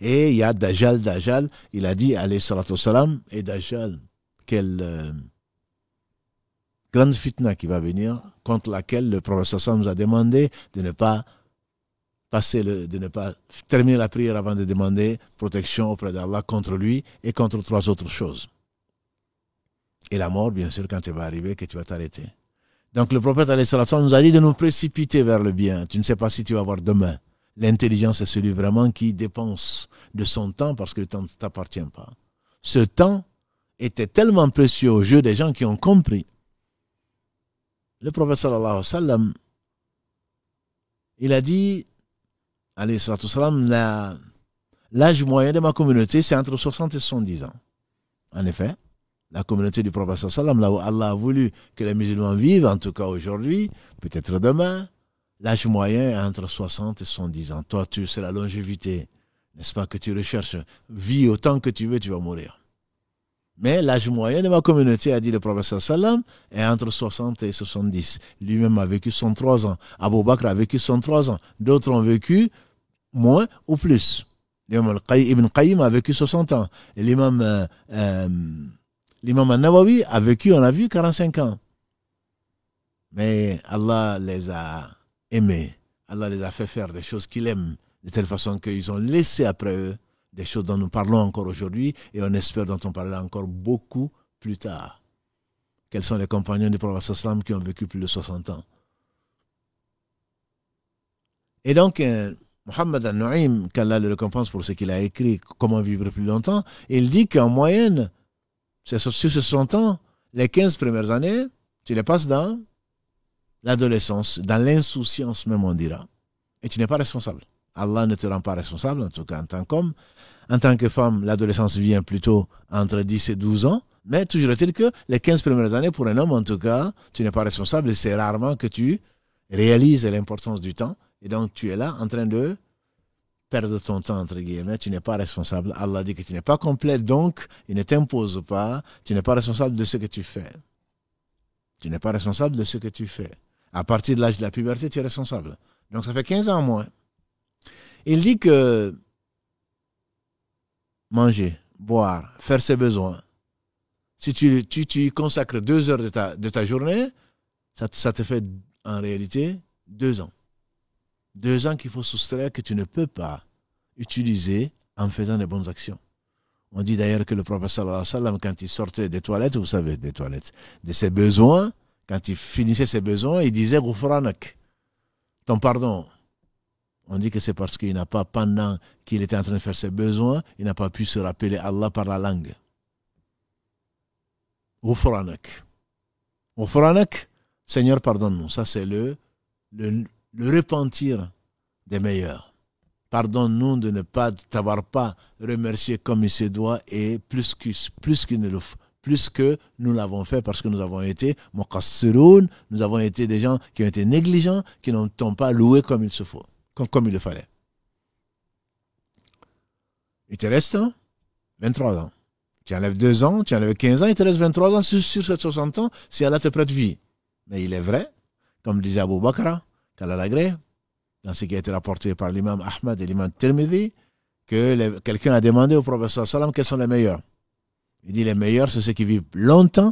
et il y a Dajjal, Dajjal, il a dit, allez, salatu salam, et Dajjal, quelle euh, grande fitna qui va venir, contre laquelle le professeur nous a demandé de ne pas passer de ne pas terminer la prière avant de demander protection auprès d'Allah contre lui et contre trois autres choses. Et la mort, bien sûr, quand elle va arriver, que tu vas t'arrêter. Donc le prophète nous a dit de nous précipiter vers le bien. Tu ne sais pas si tu vas voir demain. L'intelligence est celui vraiment qui dépense de son temps parce que le temps ne t'appartient pas. Ce temps était tellement précieux au jeu des gens qui ont compris. Le prophète sallallahu alayhi wa sallam, il a dit l'âge moyen de ma communauté, c'est entre 60 et 70 ans. En effet, la communauté du prophète salam là où Allah a voulu que les musulmans vivent, en tout cas aujourd'hui, peut-être demain, l'âge moyen est entre 60 et 70 ans. Toi, tu, c'est la longévité, n'est-ce pas, que tu recherches. vie autant que tu veux, tu vas mourir. Mais l'âge moyen de ma communauté, a dit le professeur Salam, est entre 60 et 70. Lui-même a vécu 103 ans. Abou Bakr a vécu 103 ans. D'autres ont vécu moins ou plus. Ibn Qayyim a vécu 60 ans. l'imam, euh, euh Nawawi a vécu, on a vu, 45 ans. Mais Allah les a aimés. Allah les a fait faire des choses qu'il aime. De telle façon qu'ils ont laissé après eux des choses dont nous parlons encore aujourd'hui et on espère dont on parlera encore beaucoup plus tard. Quels sont les compagnons du prophète qui ont vécu plus de 60 ans Et donc, euh, Mohamed al nuim qu'Allah le récompense pour ce qu'il a écrit, Comment vivre plus longtemps, il dit qu'en moyenne, sur 60 ans, les 15 premières années, tu les passes dans l'adolescence, dans l'insouciance même, on dira. Et tu n'es pas responsable. Allah ne te rend pas responsable, en tout cas en tant qu'homme. En tant que femme, l'adolescence vient plutôt entre 10 et 12 ans. Mais toujours est-il que les 15 premières années, pour un homme en tout cas, tu n'es pas responsable et c'est rarement que tu réalises l'importance du temps et donc, tu es là en train de perdre ton temps, entre guillemets. Tu n'es pas responsable. Allah dit que tu n'es pas complet, donc il ne t'impose pas. Tu n'es pas responsable de ce que tu fais. Tu n'es pas responsable de ce que tu fais. À partir de l'âge de la puberté, tu es responsable. Donc, ça fait 15 ans moins. Il dit que manger, boire, faire ses besoins, si tu, tu, consacres deux heures de ta, journée, ça te fait en réalité deux ans. Deux ans qu'il faut soustraire que tu ne peux pas utiliser en faisant des bonnes actions. On dit d'ailleurs que le prophète sallallahu alayhi wa sallam, quand il sortait des toilettes, vous savez, des toilettes, de ses besoins, quand il finissait ses besoins, il disait Goufranak, ton pardon. On dit que c'est parce qu'il n'a pas, pendant qu'il était en train de faire ses besoins, il n'a pas pu se rappeler Allah par la langue. Goufranak. Goufranak, Seigneur, pardonne-nous. Ça, c'est le, le le repentir des meilleurs. Pardonne-nous de ne pas t'avoir pas remercié comme il se doit et plus que, que nous l'avons fait parce que nous avons été nous avons été des gens qui ont été négligents, qui n'ont pas loué comme il se faut, comme, il le fallait. Il te reste 23 hein, ans. Tu enlèves 2 ans, tu enlèves 15 ans, il te reste 23 ans sur, sur 60 ans si Allah te prête vie. Mais il est vrai, comme disait Abu Bakr, dans ce qui a été rapporté par l'imam Ahmad et l'imam Tirmidhi, que quelqu'un a demandé au professeur Salam quels sont les meilleurs. Il dit les meilleurs, c'est ceux qui vivent longtemps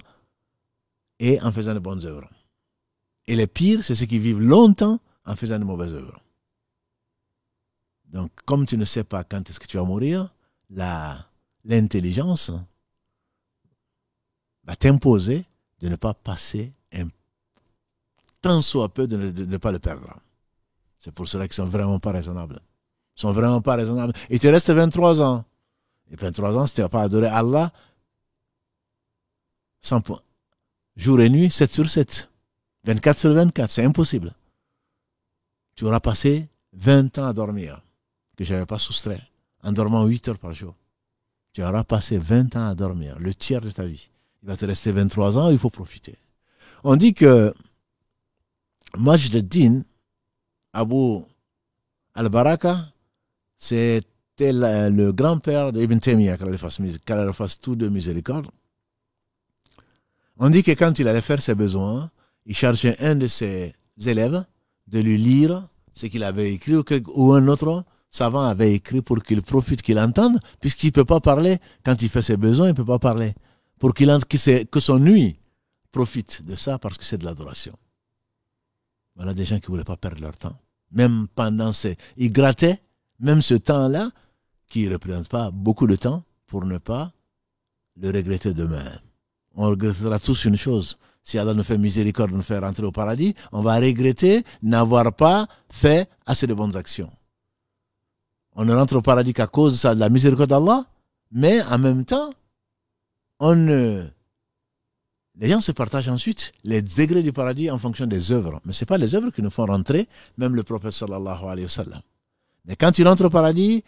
et en faisant de bonnes œuvres. Et les pires, c'est ceux qui vivent longtemps en faisant de mauvaises œuvres. Donc, comme tu ne sais pas quand est-ce que tu vas mourir, l'intelligence va t'imposer de ne pas passer tant soit peu de ne, pas le perdre. C'est pour cela qu'ils sont vraiment pas raisonnables. Ils sont vraiment pas raisonnables. Il te reste 23 ans. Et 23 ans, si tu n'as pas adoré Allah, 100 Jour et nuit, 7 sur 7. 24 sur 24, c'est impossible. Tu auras passé 20 ans à dormir, que je n'avais pas soustrait, en dormant 8 heures par jour. Tu auras passé 20 ans à dormir, le tiers de ta vie. Il va te rester 23 ans, il faut profiter. On dit que Majd al-Din, Abu al-Baraka, c'était le grand-père d'Ibn Taymiyyah, fasse tout de miséricorde. On dit que quand il allait faire ses besoins, il chargeait un de ses élèves de lui lire ce qu'il avait écrit ou, un autre savant avait écrit pour qu'il profite, qu'il entende, puisqu'il ne peut pas parler. Quand il fait ses besoins, il ne peut pas parler. Pour qu'il que, que son nuit profite de ça parce que c'est de l'adoration. Voilà des gens qui ne voulaient pas perdre leur temps. Même pendant ces... Ils grattaient, même ce temps-là, qui ne représente pas beaucoup de temps, pour ne pas le regretter demain. On regrettera tous une chose. Si Allah nous fait miséricorde, nous fait rentrer au paradis, on va regretter n'avoir pas fait assez de bonnes actions. On ne rentre au paradis qu'à cause de la miséricorde d'Allah, mais en même temps, on ne les gens se partagent ensuite les degrés du paradis en fonction des œuvres. Mais ce n'est pas les œuvres qui nous font rentrer, même le prophète sallallahu alayhi wa sallam. Mais quand tu rentres au paradis,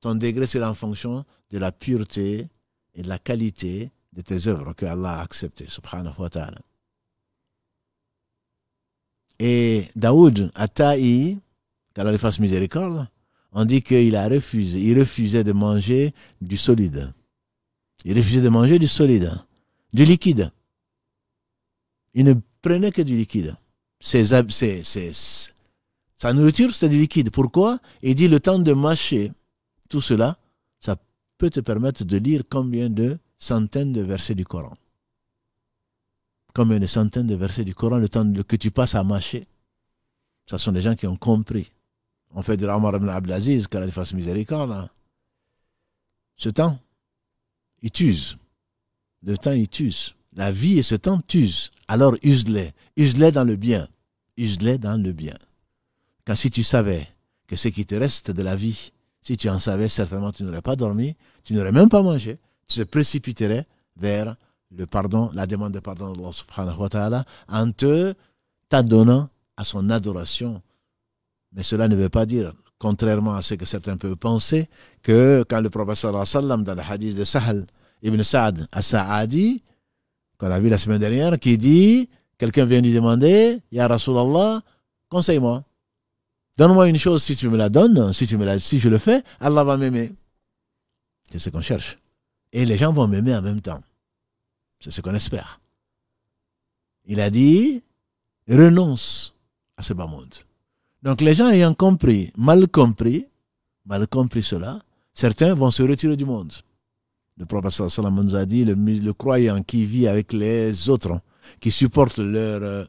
ton degré sera en fonction de la pureté et de la qualité de tes œuvres que Allah a acceptées, subhanahu wa ta'ala. Et Daoud, à Taï, qu'Allah lui fasse miséricorde, on dit qu'il a refusé, il refusait de manger du solide. Il refusait de manger du solide, du liquide. Il ne prenait que du liquide. sa nourriture, c'était du liquide. Pourquoi Il dit le temps de mâcher tout cela, ça peut te permettre de lire combien de centaines de versets du Coran. Combien de centaines de versets du Coran, le temps que tu passes à mâcher. Ce sont des gens qui ont compris. On fait de Omar ibn Abdelaziz, qu'Allah fasse miséricorde. Hein. Ce temps, il t'use. Le temps, il t'use. La vie et ce temps t'usent. Alors use-les. Use-les dans le bien. Use-les dans le bien. Car si tu savais que ce qui te reste de la vie, si tu en savais, certainement tu n'aurais pas dormi, tu n'aurais même pas mangé, tu se précipiterais vers le pardon, la demande de pardon Allah subhanahu wa ta'ala en te t'adonnant à son adoration. Mais cela ne veut pas dire, contrairement à ce que certains peuvent penser, que quand le Professeur dans le hadith de Sahal, Ibn Sa'd, a Sa'adi, qu'on a vu la semaine dernière, qui dit, quelqu'un vient lui demander, Ya Rasulallah, conseille-moi. Donne-moi une chose, si tu me la donnes, si, tu me la, si je le fais, Allah va m'aimer. C'est ce qu'on cherche. Et les gens vont m'aimer en même temps. C'est ce qu'on espère. Il a dit, renonce à ce bas monde. Donc les gens ayant compris, mal compris, mal compris cela, certains vont se retirer du monde. Le prophète sallam nous a dit, le, croyant qui vit avec les autres, hein, qui supporte leur euh,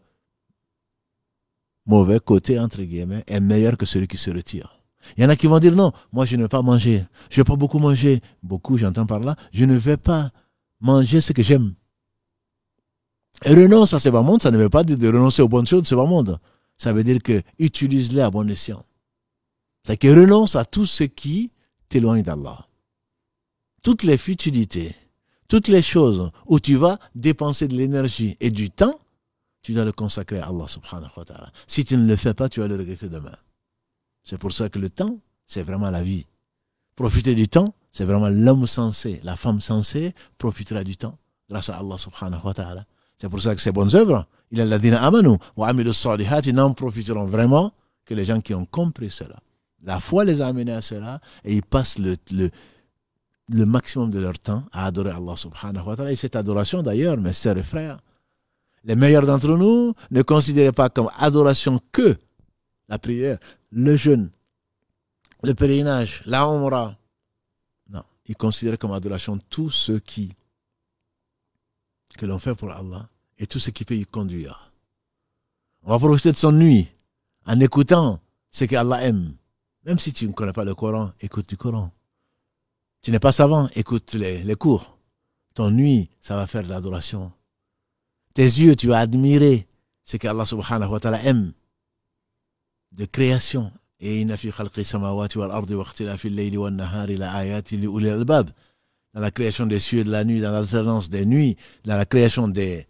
mauvais côté, entre guillemets, est meilleur que celui qui se retire. Il y en a qui vont dire non, moi je ne vais pas manger, je ne vais pas beaucoup manger. Beaucoup, j'entends par là, je ne vais pas manger ce que j'aime. Et renonce à ce bas monde, ça ne veut pas dire de renoncer aux bonnes choses de ce bas monde. Ça veut dire que utilise-les à bon escient. C'est-à-dire que renonce à tout ce qui t'éloigne d'Allah toutes les futilités, toutes les choses où tu vas dépenser de l'énergie et du temps, tu dois le consacrer à Allah subhanahu wa ta'ala. Si tu ne le fais pas, tu vas le regretter demain. C'est pour ça que le temps, c'est vraiment la vie. Profiter du temps, c'est vraiment l'homme sensé, la femme sensée profitera du temps grâce à Allah subhanahu wa ta'ala. C'est pour ça que ces bonnes œuvres, il a dit amanu wa amilu salihat, ils n'en profiteront vraiment que les gens qui ont compris cela. La foi les a amenés à cela et ils passent le, le, le maximum de leur temps à adorer Allah subhanahu wa ta'ala. Et cette adoration d'ailleurs, mes sœurs et frères, les meilleurs d'entre nous ne considéraient pas comme adoration que la prière, le jeûne, le pèlerinage, la omra. Non, ils considèrent comme adoration tout ce qui que l'on fait pour Allah et tout ce qui peut y conduire. On va profiter de son nuit en écoutant ce que Allah aime. Même si tu ne connais pas le Coran, écoute du Coran. Tu n'es pas savant, écoute les, cours. Ton nuit, ça va faire de l'adoration. Tes yeux, tu vas admirer ce qu'Allah subhanahu wa ta'ala aime de création. Et dans la création des cieux et de la nuit, dans l'alternance des nuits, dans la création des,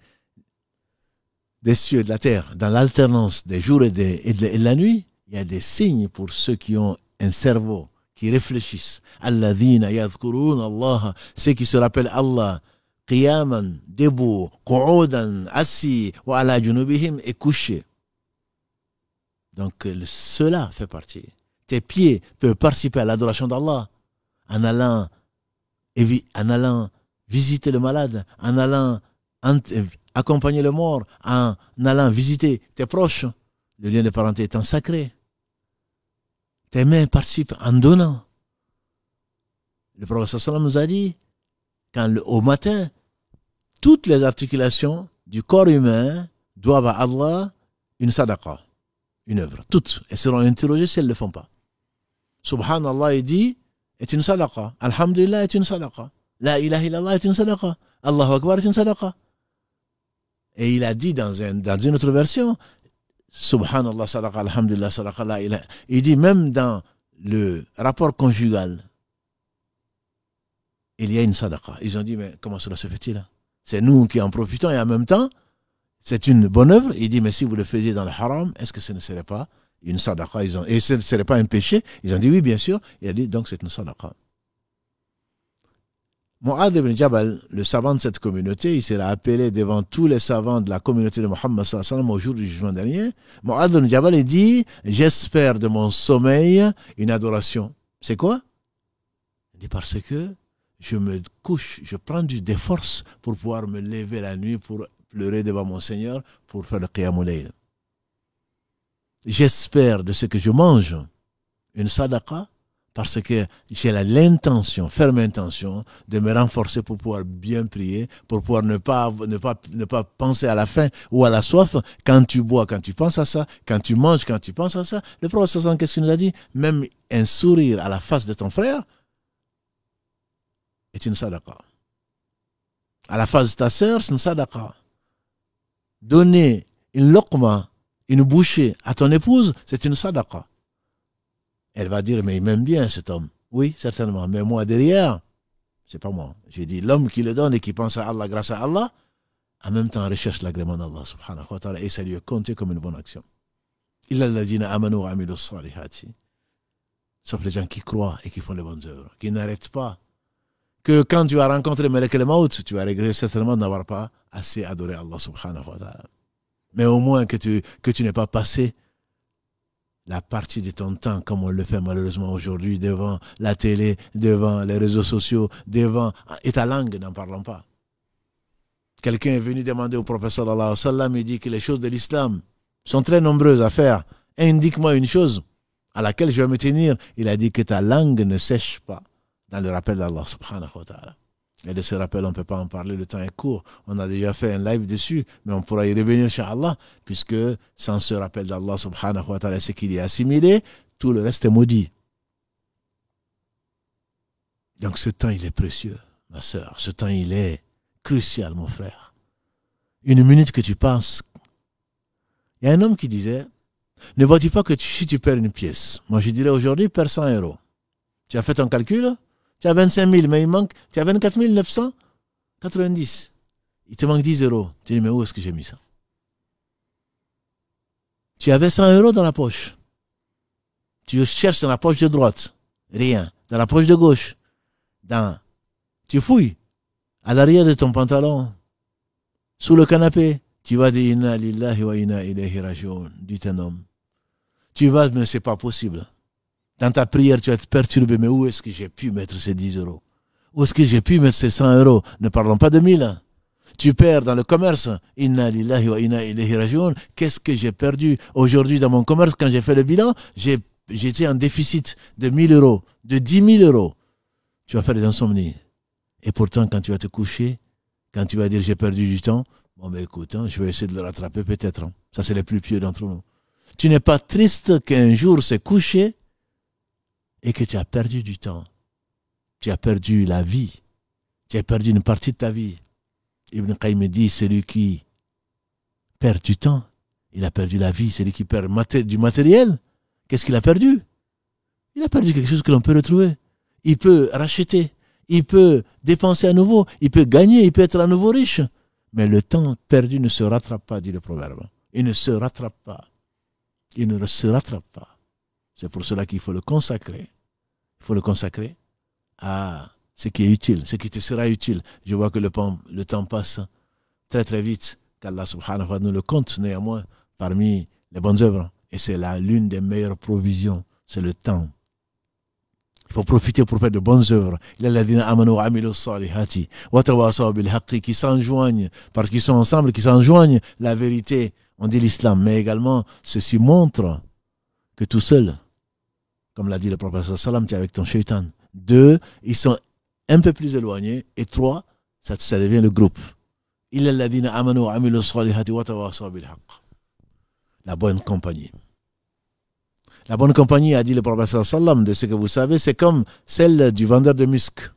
des cieux et de la terre, dans l'alternance des jours et, des, et de la nuit, il y a des signes pour ceux qui ont un cerveau qui réfléchissent. Alladhina yadhkurun Allah, ceux qui se rappellent Allah. Qiyaman, debout, qu'oudan, assis, wa ala couché. Donc euh, cela fait partie. Tes pieds peuvent participer à l'adoration d'Allah en allant, en allant visiter le malade, en allant accompagner le mort, en allant visiter tes proches. Le lien de parenté étant sacré. Tes mains participent en donnant. Le professeur nous a dit, quand le, au matin, toutes les articulations du corps humain doivent à Allah une sadaqa, une œuvre. Toutes. Elles seront interrogées si elles ne le font pas. Subhanallah, il dit, est une sadaqa. Alhamdulillah est une sadaqa. La ilaha illallah est une sadaqa. Allahu Akbar est une sadaqa. Et il a dit dans une autre version, Subhanallah, sadaqa, alhamdulillah, Il dit même dans le rapport conjugal, il y a une sadaqa. Ils ont dit, mais comment cela se fait-il hein? C'est nous qui en profitons et en même temps, c'est une bonne œuvre. Il dit, mais si vous le faisiez dans le haram, est-ce que ce ne serait pas une sadaqa ils ont, Et ce ne serait pas un péché Ils ont dit, oui, bien sûr. Il a dit, donc c'est une sadaqa. Mu'adh ibn Jabal, le savant de cette communauté, il s'est appelé devant tous les savants de la communauté de Muhammad sallam au jour du jugement dernier. Mu'adh ibn Jabal il dit J'espère de mon sommeil une adoration. C'est quoi Il dit Parce que je me couche, je prends du, des forces pour pouvoir me lever la nuit pour pleurer devant mon Seigneur pour faire le al-Layl. J'espère de ce que je mange une sadaqa parce que j'ai l'intention, ferme intention, de me renforcer pour pouvoir bien prier, pour pouvoir ne pas, ne, pas, ne pas penser à la faim ou à la soif. Quand tu bois, quand tu penses à ça, quand tu manges, quand tu penses à ça, le prophète, qu'est-ce qu'il nous a dit Même un sourire à la face de ton frère est une sadaqa. À la face de ta sœur, c'est une sadaqa. Donner une lokma, une bouchée à ton épouse, c'est une sadaqa. Elle va dire, mais il m'aime bien cet homme. Oui, certainement. Mais moi derrière, c'est pas moi. J'ai dit, l'homme qui le donne et qui pense à Allah grâce à Allah, en même temps recherche l'agrément d'Allah subhanahu wa ta'ala et ça lui est compté comme une bonne action. Il a amanu salihati. Sauf les gens qui croient et qui font les bonnes œuvres, qui n'arrêtent pas. Que quand tu as rencontré Melek el Maout, tu vas regretter certainement d'avoir pas assez adoré Allah subhanahu wa ta'ala. Mais au moins que tu, que tu n'es pas passé la partie de ton temps, comme on le fait malheureusement aujourd'hui, devant la télé, devant les réseaux sociaux, devant... Et ta langue, n'en parlons pas. Quelqu'un est venu demander au professeur Allah, il dit que les choses de l'islam sont très nombreuses à faire. Indique-moi une chose à laquelle je vais me tenir. Il a dit que ta langue ne sèche pas dans le rappel d'Allah subhanahu wa ta'ala. Et de ce rappel, on ne peut pas en parler, le temps est court. On a déjà fait un live dessus, mais on pourra y revenir, Allah, puisque sans ce rappel d'Allah, subhanahu wa ta'ala, ce qu'il est assimilé, tout le reste est maudit. Donc ce temps, il est précieux, ma soeur. Ce temps, il est crucial, mon frère. Une minute que tu penses. Il y a un homme qui disait, ne vois-tu pas que si tu perds une pièce, moi je dirais aujourd'hui, perds 100 euros. Tu as fait ton calcul tu as 25 000, mais il manque. Tu as 24 990. Il te manque 10 euros. Tu dis, mais où est-ce que j'ai mis ça Tu avais 100 euros dans la poche. Tu cherches dans la poche de droite. Rien. Dans la poche de gauche. Dans. Tu fouilles. À l'arrière de ton pantalon. Sous le canapé. Tu vas dire, inna lillahi wa inna Dit un homme. Tu vas, mais c'est pas possible. Dans ta prière, tu vas te perturbé. Mais où est-ce que j'ai pu mettre ces 10 euros Où est-ce que j'ai pu mettre ces 100 euros Ne parlons pas de 1000. Tu perds dans le commerce. Inna Qu'est-ce que j'ai perdu aujourd'hui dans mon commerce Quand j'ai fait le bilan, j'étais en déficit de 1000 euros, de 10 000 euros. Tu vas faire des insomnies. Et pourtant, quand tu vas te coucher, quand tu vas dire j'ai perdu du temps, bon mais ben, écoute, hein, je vais essayer de le rattraper peut-être. Hein. Ça, c'est les plus pieux d'entre nous. Tu n'es pas triste qu'un jour c'est couché et que tu as perdu du temps, tu as perdu la vie, tu as perdu une partie de ta vie. Ibn Qayyim dit, celui qui perd du temps, il a perdu la vie. Celui qui perd du matériel, qu'est-ce qu'il a perdu Il a perdu quelque chose que l'on peut retrouver. Il peut racheter, il peut dépenser à nouveau, il peut gagner, il peut être à nouveau riche. Mais le temps perdu ne se rattrape pas, dit le proverbe. Il ne se rattrape pas. Il ne se rattrape pas. C'est pour cela qu'il faut le consacrer il faut le consacrer à ce qui est utile, ce qui te sera utile. Je vois que le, temps passe très très vite, qu'Allah subhanahu wa nous le compte néanmoins parmi les bonnes œuvres. Et c'est l'une des meilleures provisions, c'est le temps. Il faut profiter pour faire de bonnes œuvres. Il Qui s'enjoignent, parce qu'ils sont ensemble, qui s'enjoignent la vérité. On dit l'islam, mais également ceci montre que tout seul, comme l'a dit le professeur Salam, tu es avec ton shaitan. Deux, ils sont un peu plus éloignés. Et trois, ça, devient le groupe. La bonne compagnie. La bonne compagnie, a dit le professeur Salam, de ce que vous savez, c'est comme celle du vendeur de musc.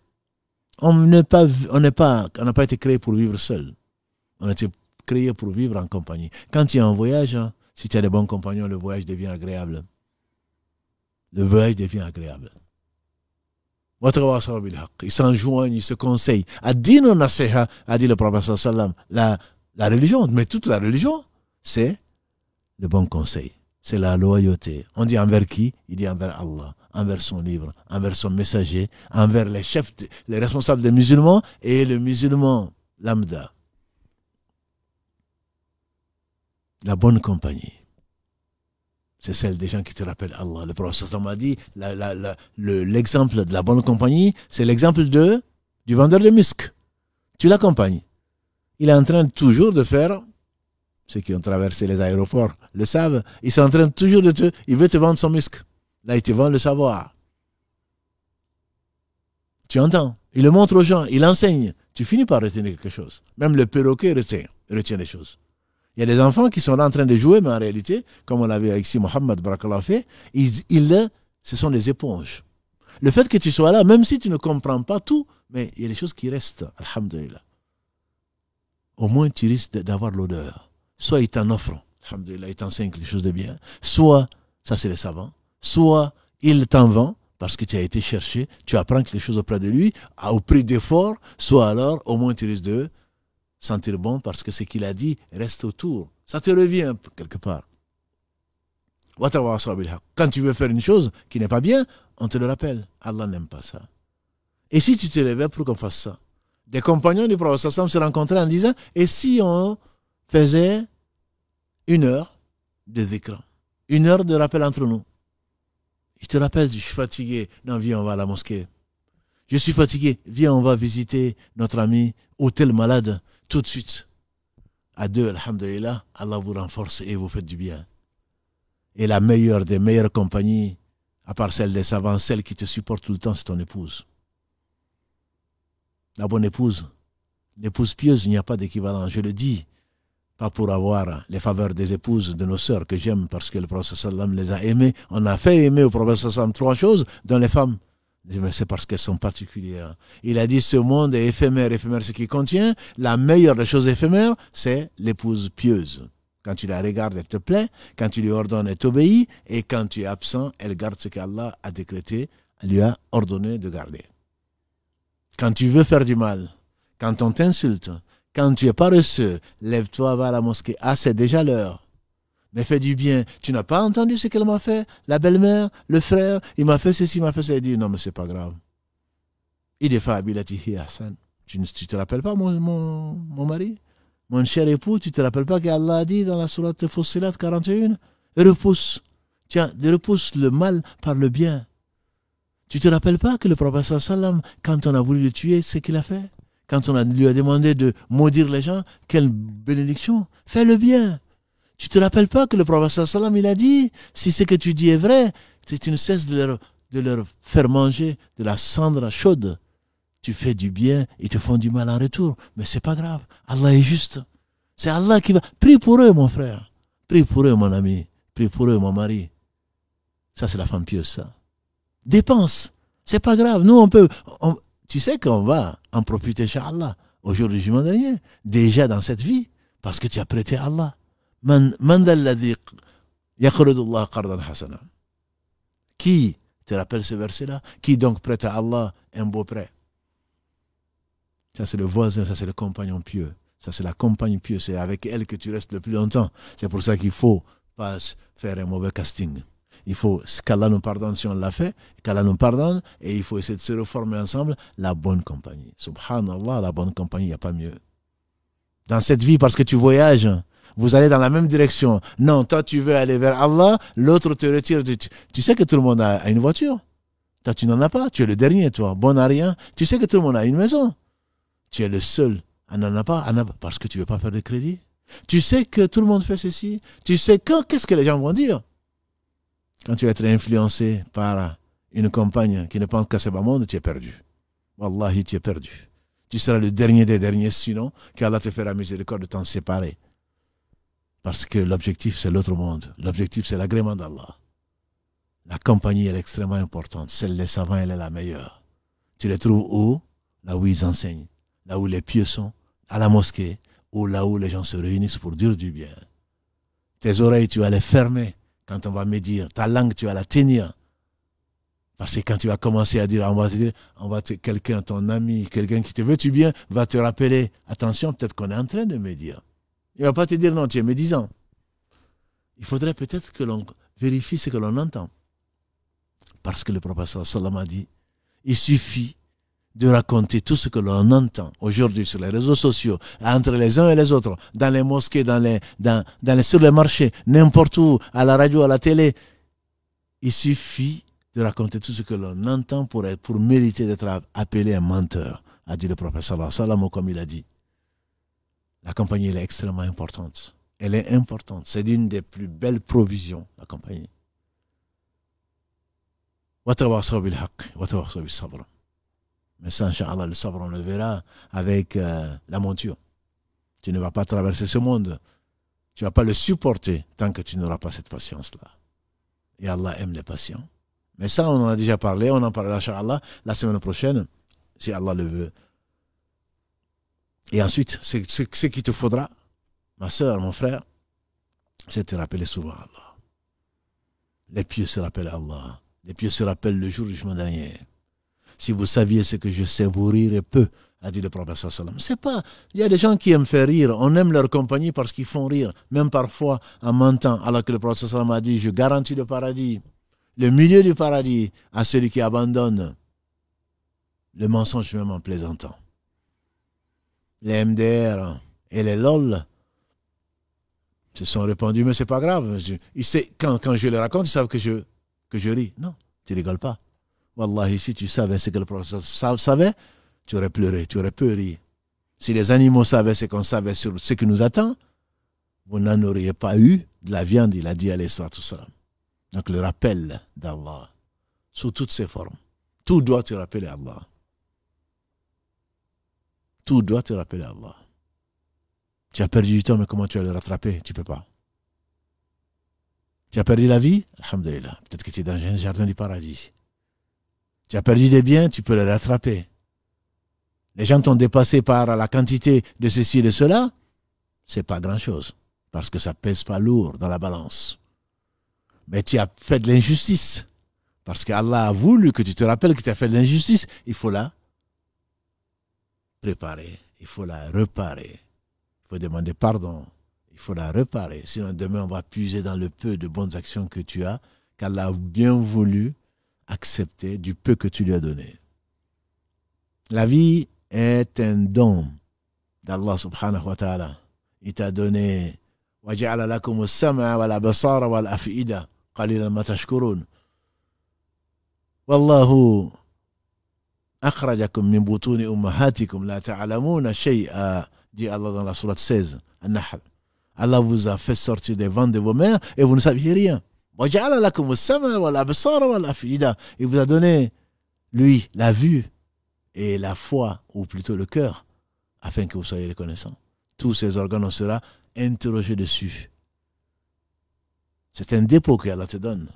On n'a pas, on pas, pas été créé pour vivre seul. On a été créé pour vivre en compagnie. Quand tu es en voyage, hein, si tu as des bons compagnons, le voyage devient agréable le voyage devient agréable. Ils s'enjoignent, ils se conseillent. a dit le prophète la, la religion, mais toute la religion, c'est le bon conseil, c'est la loyauté. On dit envers qui Il dit envers Allah, envers son livre, envers son messager, envers les chefs, les responsables des musulmans et le musulman lambda. La bonne compagnie c'est celle des gens qui te rappellent Allah. Le prophète m'a dit, l'exemple de la bonne compagnie, c'est l'exemple de du vendeur de musc. Tu l'accompagnes. Il est en train toujours de faire, ceux qui ont traversé les aéroports le savent, il est en train toujours de te, il veut te vendre son musc. Là, il te vend le savoir. Tu entends Il le montre aux gens, il enseigne. Tu finis par retenir quelque chose. Même le perroquet retient les choses. Il y a des enfants qui sont là en train de jouer, mais en réalité, comme on l'avait ici, Mohamed Barakallah fait, ils, ce sont des éponges. Le fait que tu sois là, même si tu ne comprends pas tout, mais il y a des choses qui restent, alhamdulillah. Au moins, tu risques d'avoir l'odeur. Soit ils t'en offrent, alhamdulillah, ils t'enseignent quelque chose de bien. Soit, ça c'est le savants, soit il t'en vend parce que tu as été cherché, tu apprends quelque chose auprès de lui, au prix d'effort, soit alors, au moins tu risques de sentir bon parce que ce qu'il a dit reste autour. Ça te revient quelque part. Quand tu veux faire une chose qui n'est pas bien, on te le rappelle. Allah n'aime pas ça. Et si tu te levais pour qu'on fasse ça Des compagnons du Prophète se rencontraient en disant Et si on faisait une heure de écrans? une heure de rappel entre nous Je te rappelle, je suis fatigué. Non, viens, on va à la mosquée. Je suis fatigué. Viens, on va visiter notre ami, hôtel malade tout de suite. À deux, Alhamdulillah, Allah vous renforce et vous faites du bien. Et la meilleure des meilleures compagnies, à part celle des savants, celle qui te supporte tout le temps, c'est ton épouse. La bonne épouse, l'épouse pieuse, il n'y a pas d'équivalent. Je le dis, pas pour avoir les faveurs des épouses de nos sœurs que j'aime parce que le prophète sallam les a aimées. On a fait aimer au prophète sallam trois choses dans les femmes. Mais c'est parce qu'elles sont particulières. Il a dit ce monde est éphémère. Éphémère, ce qui contient. La meilleure des choses éphémères, c'est l'épouse pieuse. Quand tu la regardes, elle te plaît. Quand tu lui ordonnes, elle t'obéit. Et quand tu es absent, elle garde ce qu'Allah a décrété, lui a ordonné de garder. Quand tu veux faire du mal, quand on t'insulte, quand tu es paresseux, lève-toi, va à la mosquée. Ah, c'est déjà l'heure mais fais du bien. Tu n'as pas entendu ce qu'elle m'a fait La belle-mère, le frère, il m'a fait ceci, il m'a fait ça. Il dit, non, mais c'est pas grave. Il est Tu ne te rappelles pas, mon, mon, mari Mon cher époux, tu ne te rappelles pas qu'Allah a dit dans la sourate Fussilat 41 Repousse. Tiens, repousse le mal par le bien. Tu te rappelles pas que le prophète quand on a voulu le tuer, ce qu'il a fait Quand on a, lui a demandé de maudire les gens, quelle bénédiction Fais le bien tu te rappelles pas que le prophète sallam, il a dit, si ce que tu dis est vrai, si tu ne cesses de leur, faire manger de la cendre chaude, tu fais du bien, ils te font du mal en retour. Mais c'est pas grave. Allah est juste. C'est Allah qui va. Prie pour eux, mon frère. Prie pour eux, mon ami. Prie pour eux, mon mari. Ça, c'est la femme pieuse, ça. Dépense. C'est pas grave. Nous, on peut. tu sais qu'on va en profiter, chez Allah, au jour du jugement dernier, déjà dans cette vie, parce que tu as prêté à Allah qui te rappelle ce verset là qui donc prête à Allah un beau prêt ça c'est le voisin ça c'est le compagnon pieux ça c'est la compagne pieuse c'est avec elle que tu restes le plus longtemps c'est pour ça qu'il faut pas faire un mauvais casting il faut qu'Allah nous pardonne si on l'a fait, qu'Allah nous pardonne, et il faut essayer de se reformer ensemble, la bonne compagnie. Subhanallah, la bonne compagnie, il n'y a pas mieux. Dans cette vie, parce que tu voyages, hein, vous allez dans la même direction. Non, toi tu veux aller vers Allah, l'autre te retire. De... Tu sais que tout le monde a une voiture. Toi tu n'en as pas, tu es le dernier, toi, bon à rien. Tu sais que tout le monde a une maison. Tu es le seul à n'en a pas, parce que tu ne veux pas faire de crédit. Tu sais que tout le monde fait ceci. Tu sais quand, qu'est-ce que les gens vont dire Quand tu vas être influencé par une compagne qui ne pense qu'à ce bas monde, tu es perdu. Wallahi, tu es perdu. Tu seras le dernier des derniers, sinon qu'Allah te fera miséricorde de t'en séparer. Parce que l'objectif, c'est l'autre monde. L'objectif, c'est l'agrément d'Allah. La compagnie, est extrêmement importante. Celle des savants, elle est la meilleure. Tu les trouves où Là où ils enseignent, là où les pieux sont, à la mosquée, ou là où les gens se réunissent pour dire du bien. Tes oreilles, tu vas les fermer quand on va médire. Ta langue, tu vas la tenir. Parce que quand tu vas commencer à dire, on va te dire, on va quelqu'un, ton ami, quelqu'un qui te veut du bien, va te rappeler, attention, peut-être qu'on est en train de médire. Il ne va pas te dire non, tu es médisant. Il faudrait peut-être que l'on vérifie ce que l'on entend. Parce que le prophète Salam a dit, il suffit de raconter tout ce que l'on entend aujourd'hui sur les réseaux sociaux, entre les uns et les autres, dans les mosquées, dans les, dans, sur les marchés, n'importe où, à la radio, à la télé. Il suffit de raconter tout ce que l'on entend pour, être, pour mériter d'être appelé un menteur, a dit le prophète Salam, comme il a dit. La compagnie, elle est extrêmement importante. Elle est importante. C'est l'une des plus belles provisions, la compagnie. Mais ça, Inch'Allah, le sabre, on le verra avec euh, la monture. Tu ne vas pas traverser ce monde. Tu ne vas pas le supporter tant que tu n'auras pas cette patience-là. Et Allah aime les patients. Mais ça, on en a déjà parlé. On en parlera, Inch'Allah, la semaine prochaine, si Allah le veut. Et ensuite, ce, ce, qu'il te faudra, ma soeur, mon frère, c'est te rappeler souvent Allah. Les pieux se rappellent Allah. Les pieux se rappellent le jour du jugement dernier. Si vous saviez ce que je sais, vous rirez peu, a dit le prophète C'est pas. Il y a des gens qui aiment faire rire. On aime leur compagnie parce qu'ils font rire, même parfois en mentant. Alors que le professeur sallam a dit Je garantis le paradis, le milieu du paradis, à celui qui abandonne le mensonge même en plaisantant les MDR et les LOL se sont répandus, mais c'est pas grave. il sait, quand, je les raconte, ils savent que je, que je ris. Non, tu rigoles pas. Wallahi, si tu savais ce que le professeur savait, tu aurais pleuré, tu aurais rire. Si les animaux savaient ce qu'on savait sur ce qui nous attend, vous n'en auriez pas eu de la viande, il a dit à ça. Donc le rappel d'Allah, sous toutes ses formes. Tout doit te rappeler à Allah tout doit te rappeler Allah. Tu as perdu du temps, mais comment tu vas le rattraper Tu ne peux pas. Tu as perdu la vie Alhamdulillah. Peut-être que tu es dans un jardin du paradis. Tu as perdu des biens, tu peux les rattraper. Les gens t'ont dépassé par la quantité de ceci et de cela. C'est pas grand-chose. Parce que ça pèse pas lourd dans la balance. Mais tu as fait de l'injustice. Parce qu'Allah a voulu que tu te rappelles que tu as fait de l'injustice. Il faut la réparer, il faut la reparer. Il faut demander pardon. Il faut la reparer. Sinon, demain, on va puiser dans le peu de bonnes actions que tu as, qu'Allah a bien voulu accepter du peu que tu lui as donné. La vie est un don d'Allah subhanahu wa ta'ala. Il t'a donné Wallahu Allah dans la 16, vous a fait sortir des vents de vos mères et vous ne saviez rien. Il vous a donné, lui, la vue et la foi, ou plutôt le cœur, afin que vous soyez reconnaissants. Tous ces organes, on sera interrogé dessus. C'est un dépôt que Allah te donne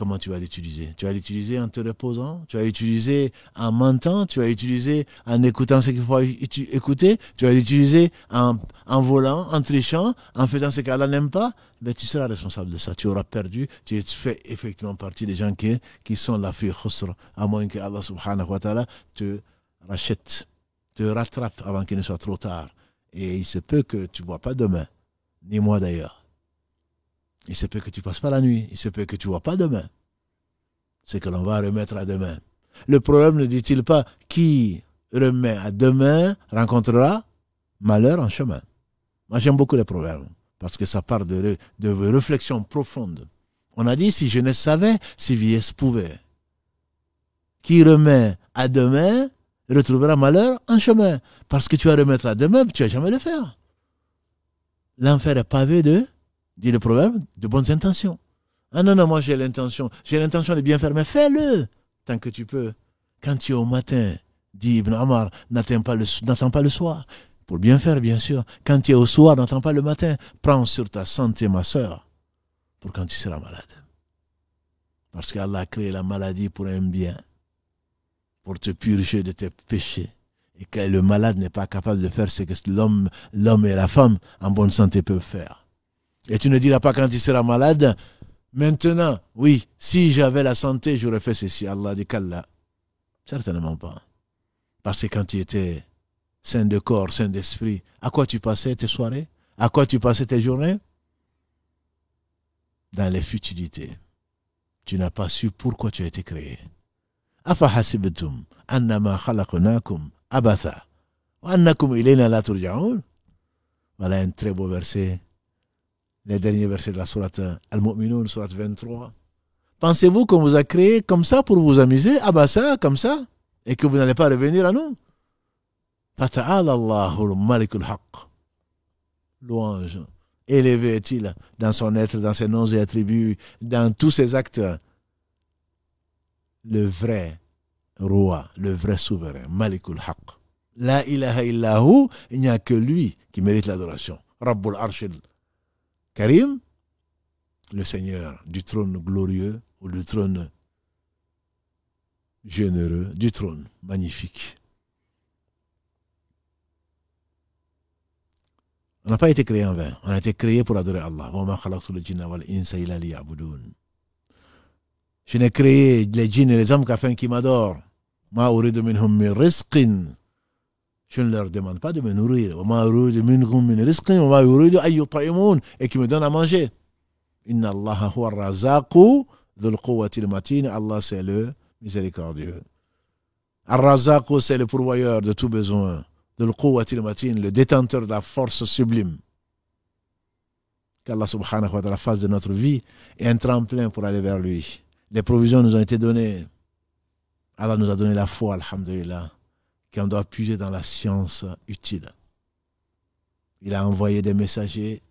comment tu vas l'utiliser Tu vas l'utiliser en te reposant, tu vas l'utiliser en mentant, tu vas l'utiliser en écoutant ce qu'il faut écouter, tu vas l'utiliser en, en, volant, en trichant, en faisant ce qu'Allah n'aime pas. Mais ben, tu seras responsable de ça. Tu auras perdu. Tu fais effectivement partie des gens qui, sont la fille khusra, à moins que Allah subhanahu wa ta'ala te rachète, te rattrape avant qu'il ne soit trop tard. Et il se peut que tu ne vois pas demain, ni moi d'ailleurs. Il se peut que tu passes pas la nuit. Il se peut que tu ne vois pas demain. C'est que l'on va remettre à demain. Le problème ne dit-il pas qui remet à demain rencontrera malheur en chemin. Moi, j'aime beaucoup les proverbes parce que ça part de, de réflexions profondes. On a dit si je ne savais, si vieillesse pouvait. Qui remet à demain retrouvera malheur en chemin. Parce que tu vas remettre à demain, tu ne vas jamais le faire. L'enfer est pavé de dit le proverbe, de bonnes intentions. Ah non, non, moi j'ai l'intention, j'ai l'intention de bien faire, mais fais-le tant que tu peux. Quand tu es au matin, dit Ibn Omar, n'attends pas, pas, le soir. Pour bien faire, bien sûr. Quand tu es au soir, n'attends pas le matin. Prends sur ta santé, ma soeur, pour quand tu seras malade. Parce qu'Allah a créé la maladie pour un bien, pour te purger de tes péchés. Et que le malade n'est pas capable de faire ce que l'homme et la femme en bonne santé peuvent faire. Et tu ne diras pas quand tu seras malade, maintenant, oui, si j'avais la santé, j'aurais fait ceci. Allah dit qu'Allah. Certainement pas. Parce que quand tu étais saint de corps, sain d'esprit, à quoi tu passais tes soirées À quoi tu passais tes journées Dans les futilités. Tu n'as pas su pourquoi tu as été créé. voilà un très beau verset les derniers versets de la sourate euh, Al-Mu'minun, sourate 23. Pensez-vous qu'on vous a créé comme ça pour vous amuser Ah ça, comme ça Et que vous n'allez pas revenir à nous Malikul Louange. Élevé est-il dans son être, dans ses noms et attributs, dans tous ses actes. Le vrai roi, le vrai souverain, Malikul Haqq. La ilaha illahu, il n'y a que lui qui mérite l'adoration. Rabbul Arshil Karim, le Seigneur du trône glorieux ou du trône généreux, du trône magnifique. On n'a pas été créé en vain, on a été créé pour adorer Allah. Je n'ai créé les djinns et les hommes qu'afin qu'ils m'adorent. Je ne leur demande pas de me nourrir. Et qui me donne à manger. Allah c'est le miséricordieux. ar c'est le pourvoyeur de tout besoin. Le détenteur de la force sublime. Qu'Allah subhanahu wa ta'ala fasse de notre vie et un tremplin pour aller vers lui. Les provisions nous ont été données. Allah nous a donné la foi, alhamdulillah qu'on doit puiser dans la science utile. Il a envoyé des messagers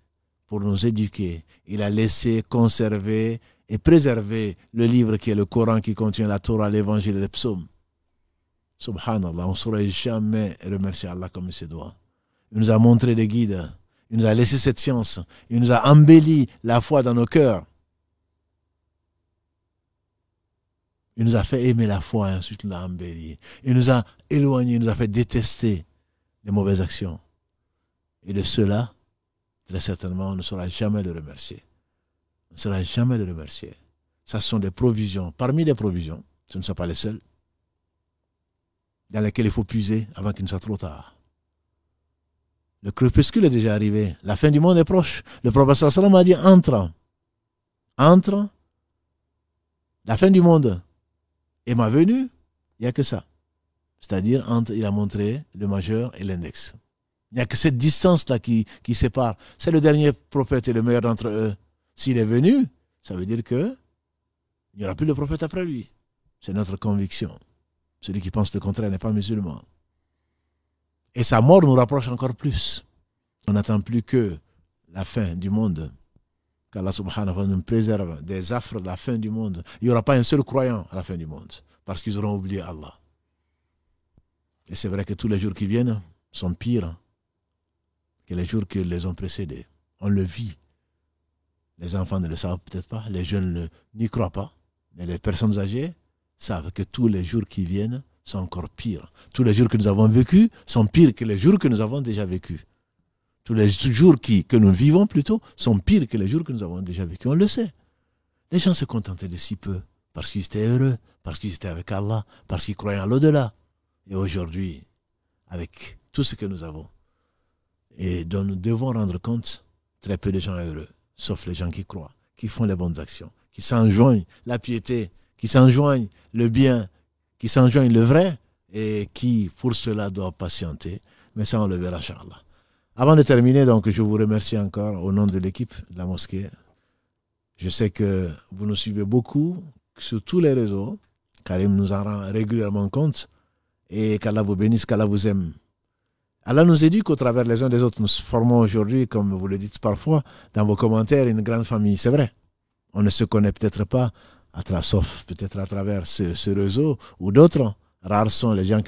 pour nous éduquer. Il a laissé conserver et préserver le livre qui est le Coran qui contient la Torah, l'Évangile et les psaumes. Subhanallah, on ne saurait jamais remercier Allah comme il se doit. Il nous a montré des guides, il nous a laissé cette science, il nous a embelli la foi dans nos cœurs. Il nous a fait aimer la foi ensuite il l'a Il nous a éloignés, il nous a fait détester les mauvaises actions. Et de cela, très certainement, on ne saura jamais le remercier. On ne saura jamais le remercier. Ce sont des provisions. Parmi les provisions, ce ne sont pas les seules, dans lesquelles il faut puiser avant qu'il ne soit trop tard. Le crépuscule est déjà arrivé. La fin du monde est proche. Le prophète Salam a dit entre. Entre. La fin du monde et ma venue, il n'y a que ça. C'est-à-dire, entre, il a montré le majeur et l'index. Il n'y a que cette distance-là qui, qui sépare. C'est le dernier prophète et le meilleur d'entre eux. S'il est venu, ça veut dire que il n'y aura plus de prophète après lui. C'est notre conviction. Celui qui pense le contraire n'est pas musulman. Et sa mort nous rapproche encore plus. On n'attend plus que la fin du monde qu'Allah subhanahu wa ta'ala nous préserve des affres de la fin du monde. Il n'y aura pas un seul croyant à la fin du monde, parce qu'ils auront oublié Allah. Et c'est vrai que tous les jours qui viennent sont pires que les jours qui les ont précédés. On le vit. Les enfants ne le savent peut-être pas, les jeunes n'y croient pas, mais les personnes âgées savent que tous les jours qui viennent sont encore pires. Tous les jours que nous avons vécus sont pires que les jours que nous avons déjà vécus tous les jours qui, que nous vivons plutôt sont pires que les jours que nous avons déjà vécu, on le sait. Les gens se contentaient de si peu parce qu'ils étaient heureux, parce qu'ils étaient avec Allah, parce qu'ils croyaient à l'au-delà. Et aujourd'hui, avec tout ce que nous avons, et dont nous devons rendre compte, très peu de gens sont heureux, sauf les gens qui croient, qui font les bonnes actions, qui s'enjoignent la piété, qui s'enjoignent le bien, qui s'enjoignent le vrai, et qui, pour cela, doivent patienter. Mais ça, on le verra, avant de terminer, donc, je vous remercie encore au nom de l'équipe de la mosquée. Je sais que vous nous suivez beaucoup sur tous les réseaux. Karim nous en rend régulièrement compte. Et qu'Allah vous bénisse, qu'Allah vous aime. Allah nous éduque au travers les uns des autres. Nous formons aujourd'hui, comme vous le dites parfois, dans vos commentaires, une grande famille. C'est vrai. On ne se connaît peut-être pas, à travers, sauf peut-être à travers ce, réseau ou d'autres. Rares sont les gens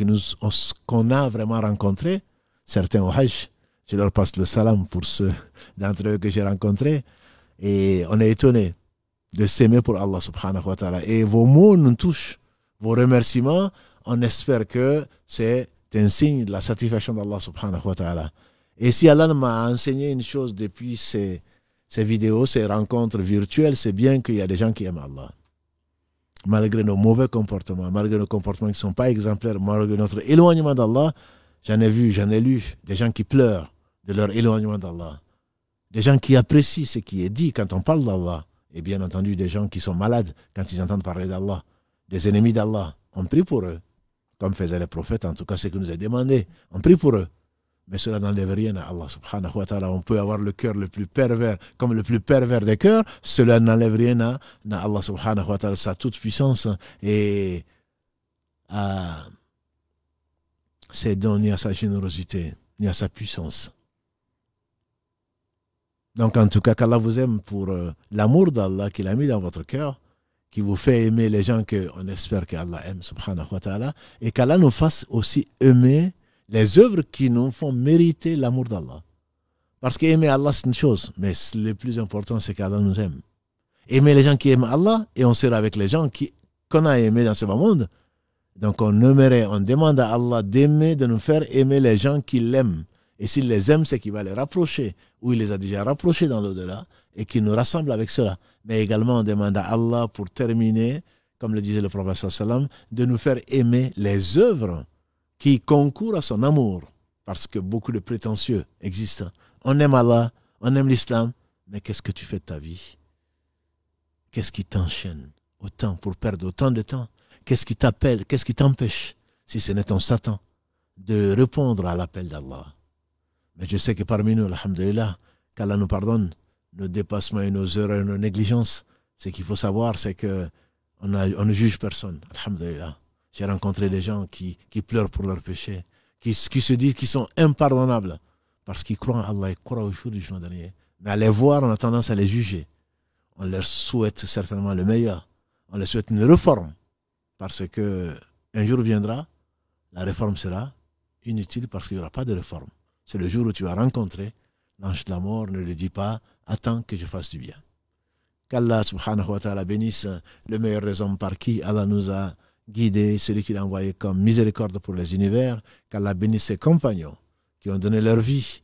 qu'on a vraiment rencontrés, certains au Hajj, je leur passe le salam pour ceux d'entre eux que j'ai rencontrés. Et on est étonné de s'aimer pour Allah subhanahu wa ta'ala. Et vos mots nous touchent, vos remerciements, on espère que c'est un signe de la satisfaction d'Allah subhanahu wa ta'ala. Et si Allah m'a enseigné une chose depuis ces, ces vidéos, ces rencontres virtuelles, c'est bien qu'il y a des gens qui aiment Allah. Malgré nos mauvais comportements, malgré nos comportements qui ne sont pas exemplaires, malgré notre éloignement d'Allah, J'en ai vu, j'en ai lu des gens qui pleurent de leur éloignement d'Allah. Des gens qui apprécient ce qui est dit quand on parle d'Allah. Et bien entendu, des gens qui sont malades quand ils entendent parler d'Allah. Des ennemis d'Allah. On prie pour eux. Comme faisaient les prophètes, en tout cas, ce que nous est demandé. On prie pour eux. Mais cela n'enlève rien à Allah subhanahu wa ta'ala. On peut avoir le cœur le plus pervers, comme le plus pervers des cœurs. Cela n'enlève rien à, Allah subhanahu wa ta'ala, sa toute puissance. Et euh, c'est dons, ni à sa générosité, ni à sa puissance. Donc en tout cas, qu'Allah vous aime pour euh, l'amour d'Allah qu'il a mis dans votre cœur, qui vous fait aimer les gens qu'on espère qu'Allah aime, subhanahu wa ta'ala, et qu'Allah nous fasse aussi aimer les œuvres qui nous font mériter l'amour d'Allah. Parce qu'aimer Allah, c'est une chose, mais le plus important, c'est qu'Allah nous aime. Aimer les gens qui aiment Allah, et on sera avec les gens qu'on a aimés dans ce monde, donc on aimerait, on demande à Allah d'aimer, de nous faire aimer les gens qu'il aime. Et s'il les aime, c'est qu'il va les rapprocher, ou il les a déjà rapprochés dans l'au-delà, et qu'il nous rassemble avec cela. Mais également, on demande à Allah, pour terminer, comme le disait le prophète sallam, de nous faire aimer les œuvres qui concourent à son amour, parce que beaucoup de prétentieux existent. On aime Allah, on aime l'islam, mais qu'est-ce que tu fais de ta vie Qu'est-ce qui t'enchaîne autant pour perdre autant de temps Qu'est-ce qui t'appelle Qu'est-ce qui t'empêche, si ce n'est ton Satan, de répondre à l'appel d'Allah Mais je sais que parmi nous, alhamdulillah, qu'Allah nous pardonne nos dépassements et nos erreurs et nos négligences. Ce qu'il faut savoir, c'est que on, ne juge personne, alhamdulillah. J'ai rencontré des gens qui, pleurent pour leurs péchés, qui, se disent qu'ils sont impardonnables parce qu'ils croient en Allah, et croient au jour du jour dernier. Mais à les voir, on a tendance à les juger. On leur souhaite certainement le meilleur. On leur souhaite une réforme. Parce que un jour viendra, la réforme sera inutile parce qu'il n'y aura pas de réforme. C'est le jour où tu vas rencontrer l'ange de la mort, ne le dis pas, attends que je fasse du bien. Qu'Allah subhanahu wa ta'ala bénisse le meilleur des par qui Allah nous a guidés, celui qu'il a envoyé comme miséricorde pour les univers. Qu'Allah bénisse ses compagnons qui ont donné leur vie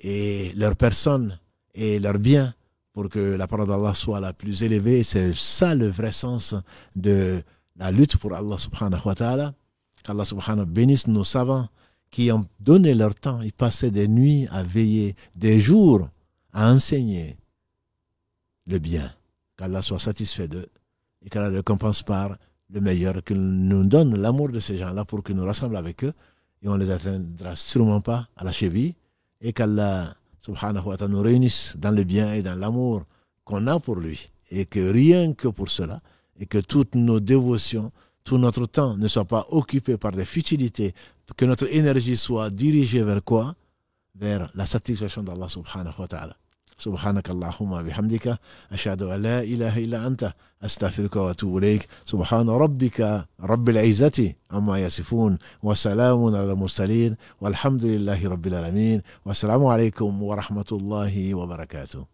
et leur personne et leur bien pour que la parole d'Allah soit la plus élevée. C'est ça le vrai sens de la lutte pour Allah subhanahu wa ta'ala. Qu'Allah subhanahu wa bénisse nos savants qui ont donné leur temps, ils passaient des nuits à veiller, des jours à enseigner le bien. Qu'Allah soit satisfait d'eux et qu'Allah récompense par le meilleur, qu'il nous donne l'amour de ces gens-là pour qu'ils nous rassemblent avec eux et on ne les atteindra sûrement pas à la cheville et qu'Allah subhanahu wa ta'ala nous réunisse dans le bien et dans l'amour qu'on a pour lui et que rien que pour cela, et que toutes nos dévotions, tout notre temps, ne soit pas occupé par des futilités. Que notre énergie soit dirigée vers quoi Vers la satisfaction d'Allah Allah Subhanahu wa Taala. Subhanaka Allahumma bihamdika ashadu ala ilaha illa anta astaghfiruka wa subhana Subhanarabbika Rabbil aizati amma yasifun wa salamun ala muslimin wa rabbil alamin wa salamu wa rahmatullahi wa barakatuh.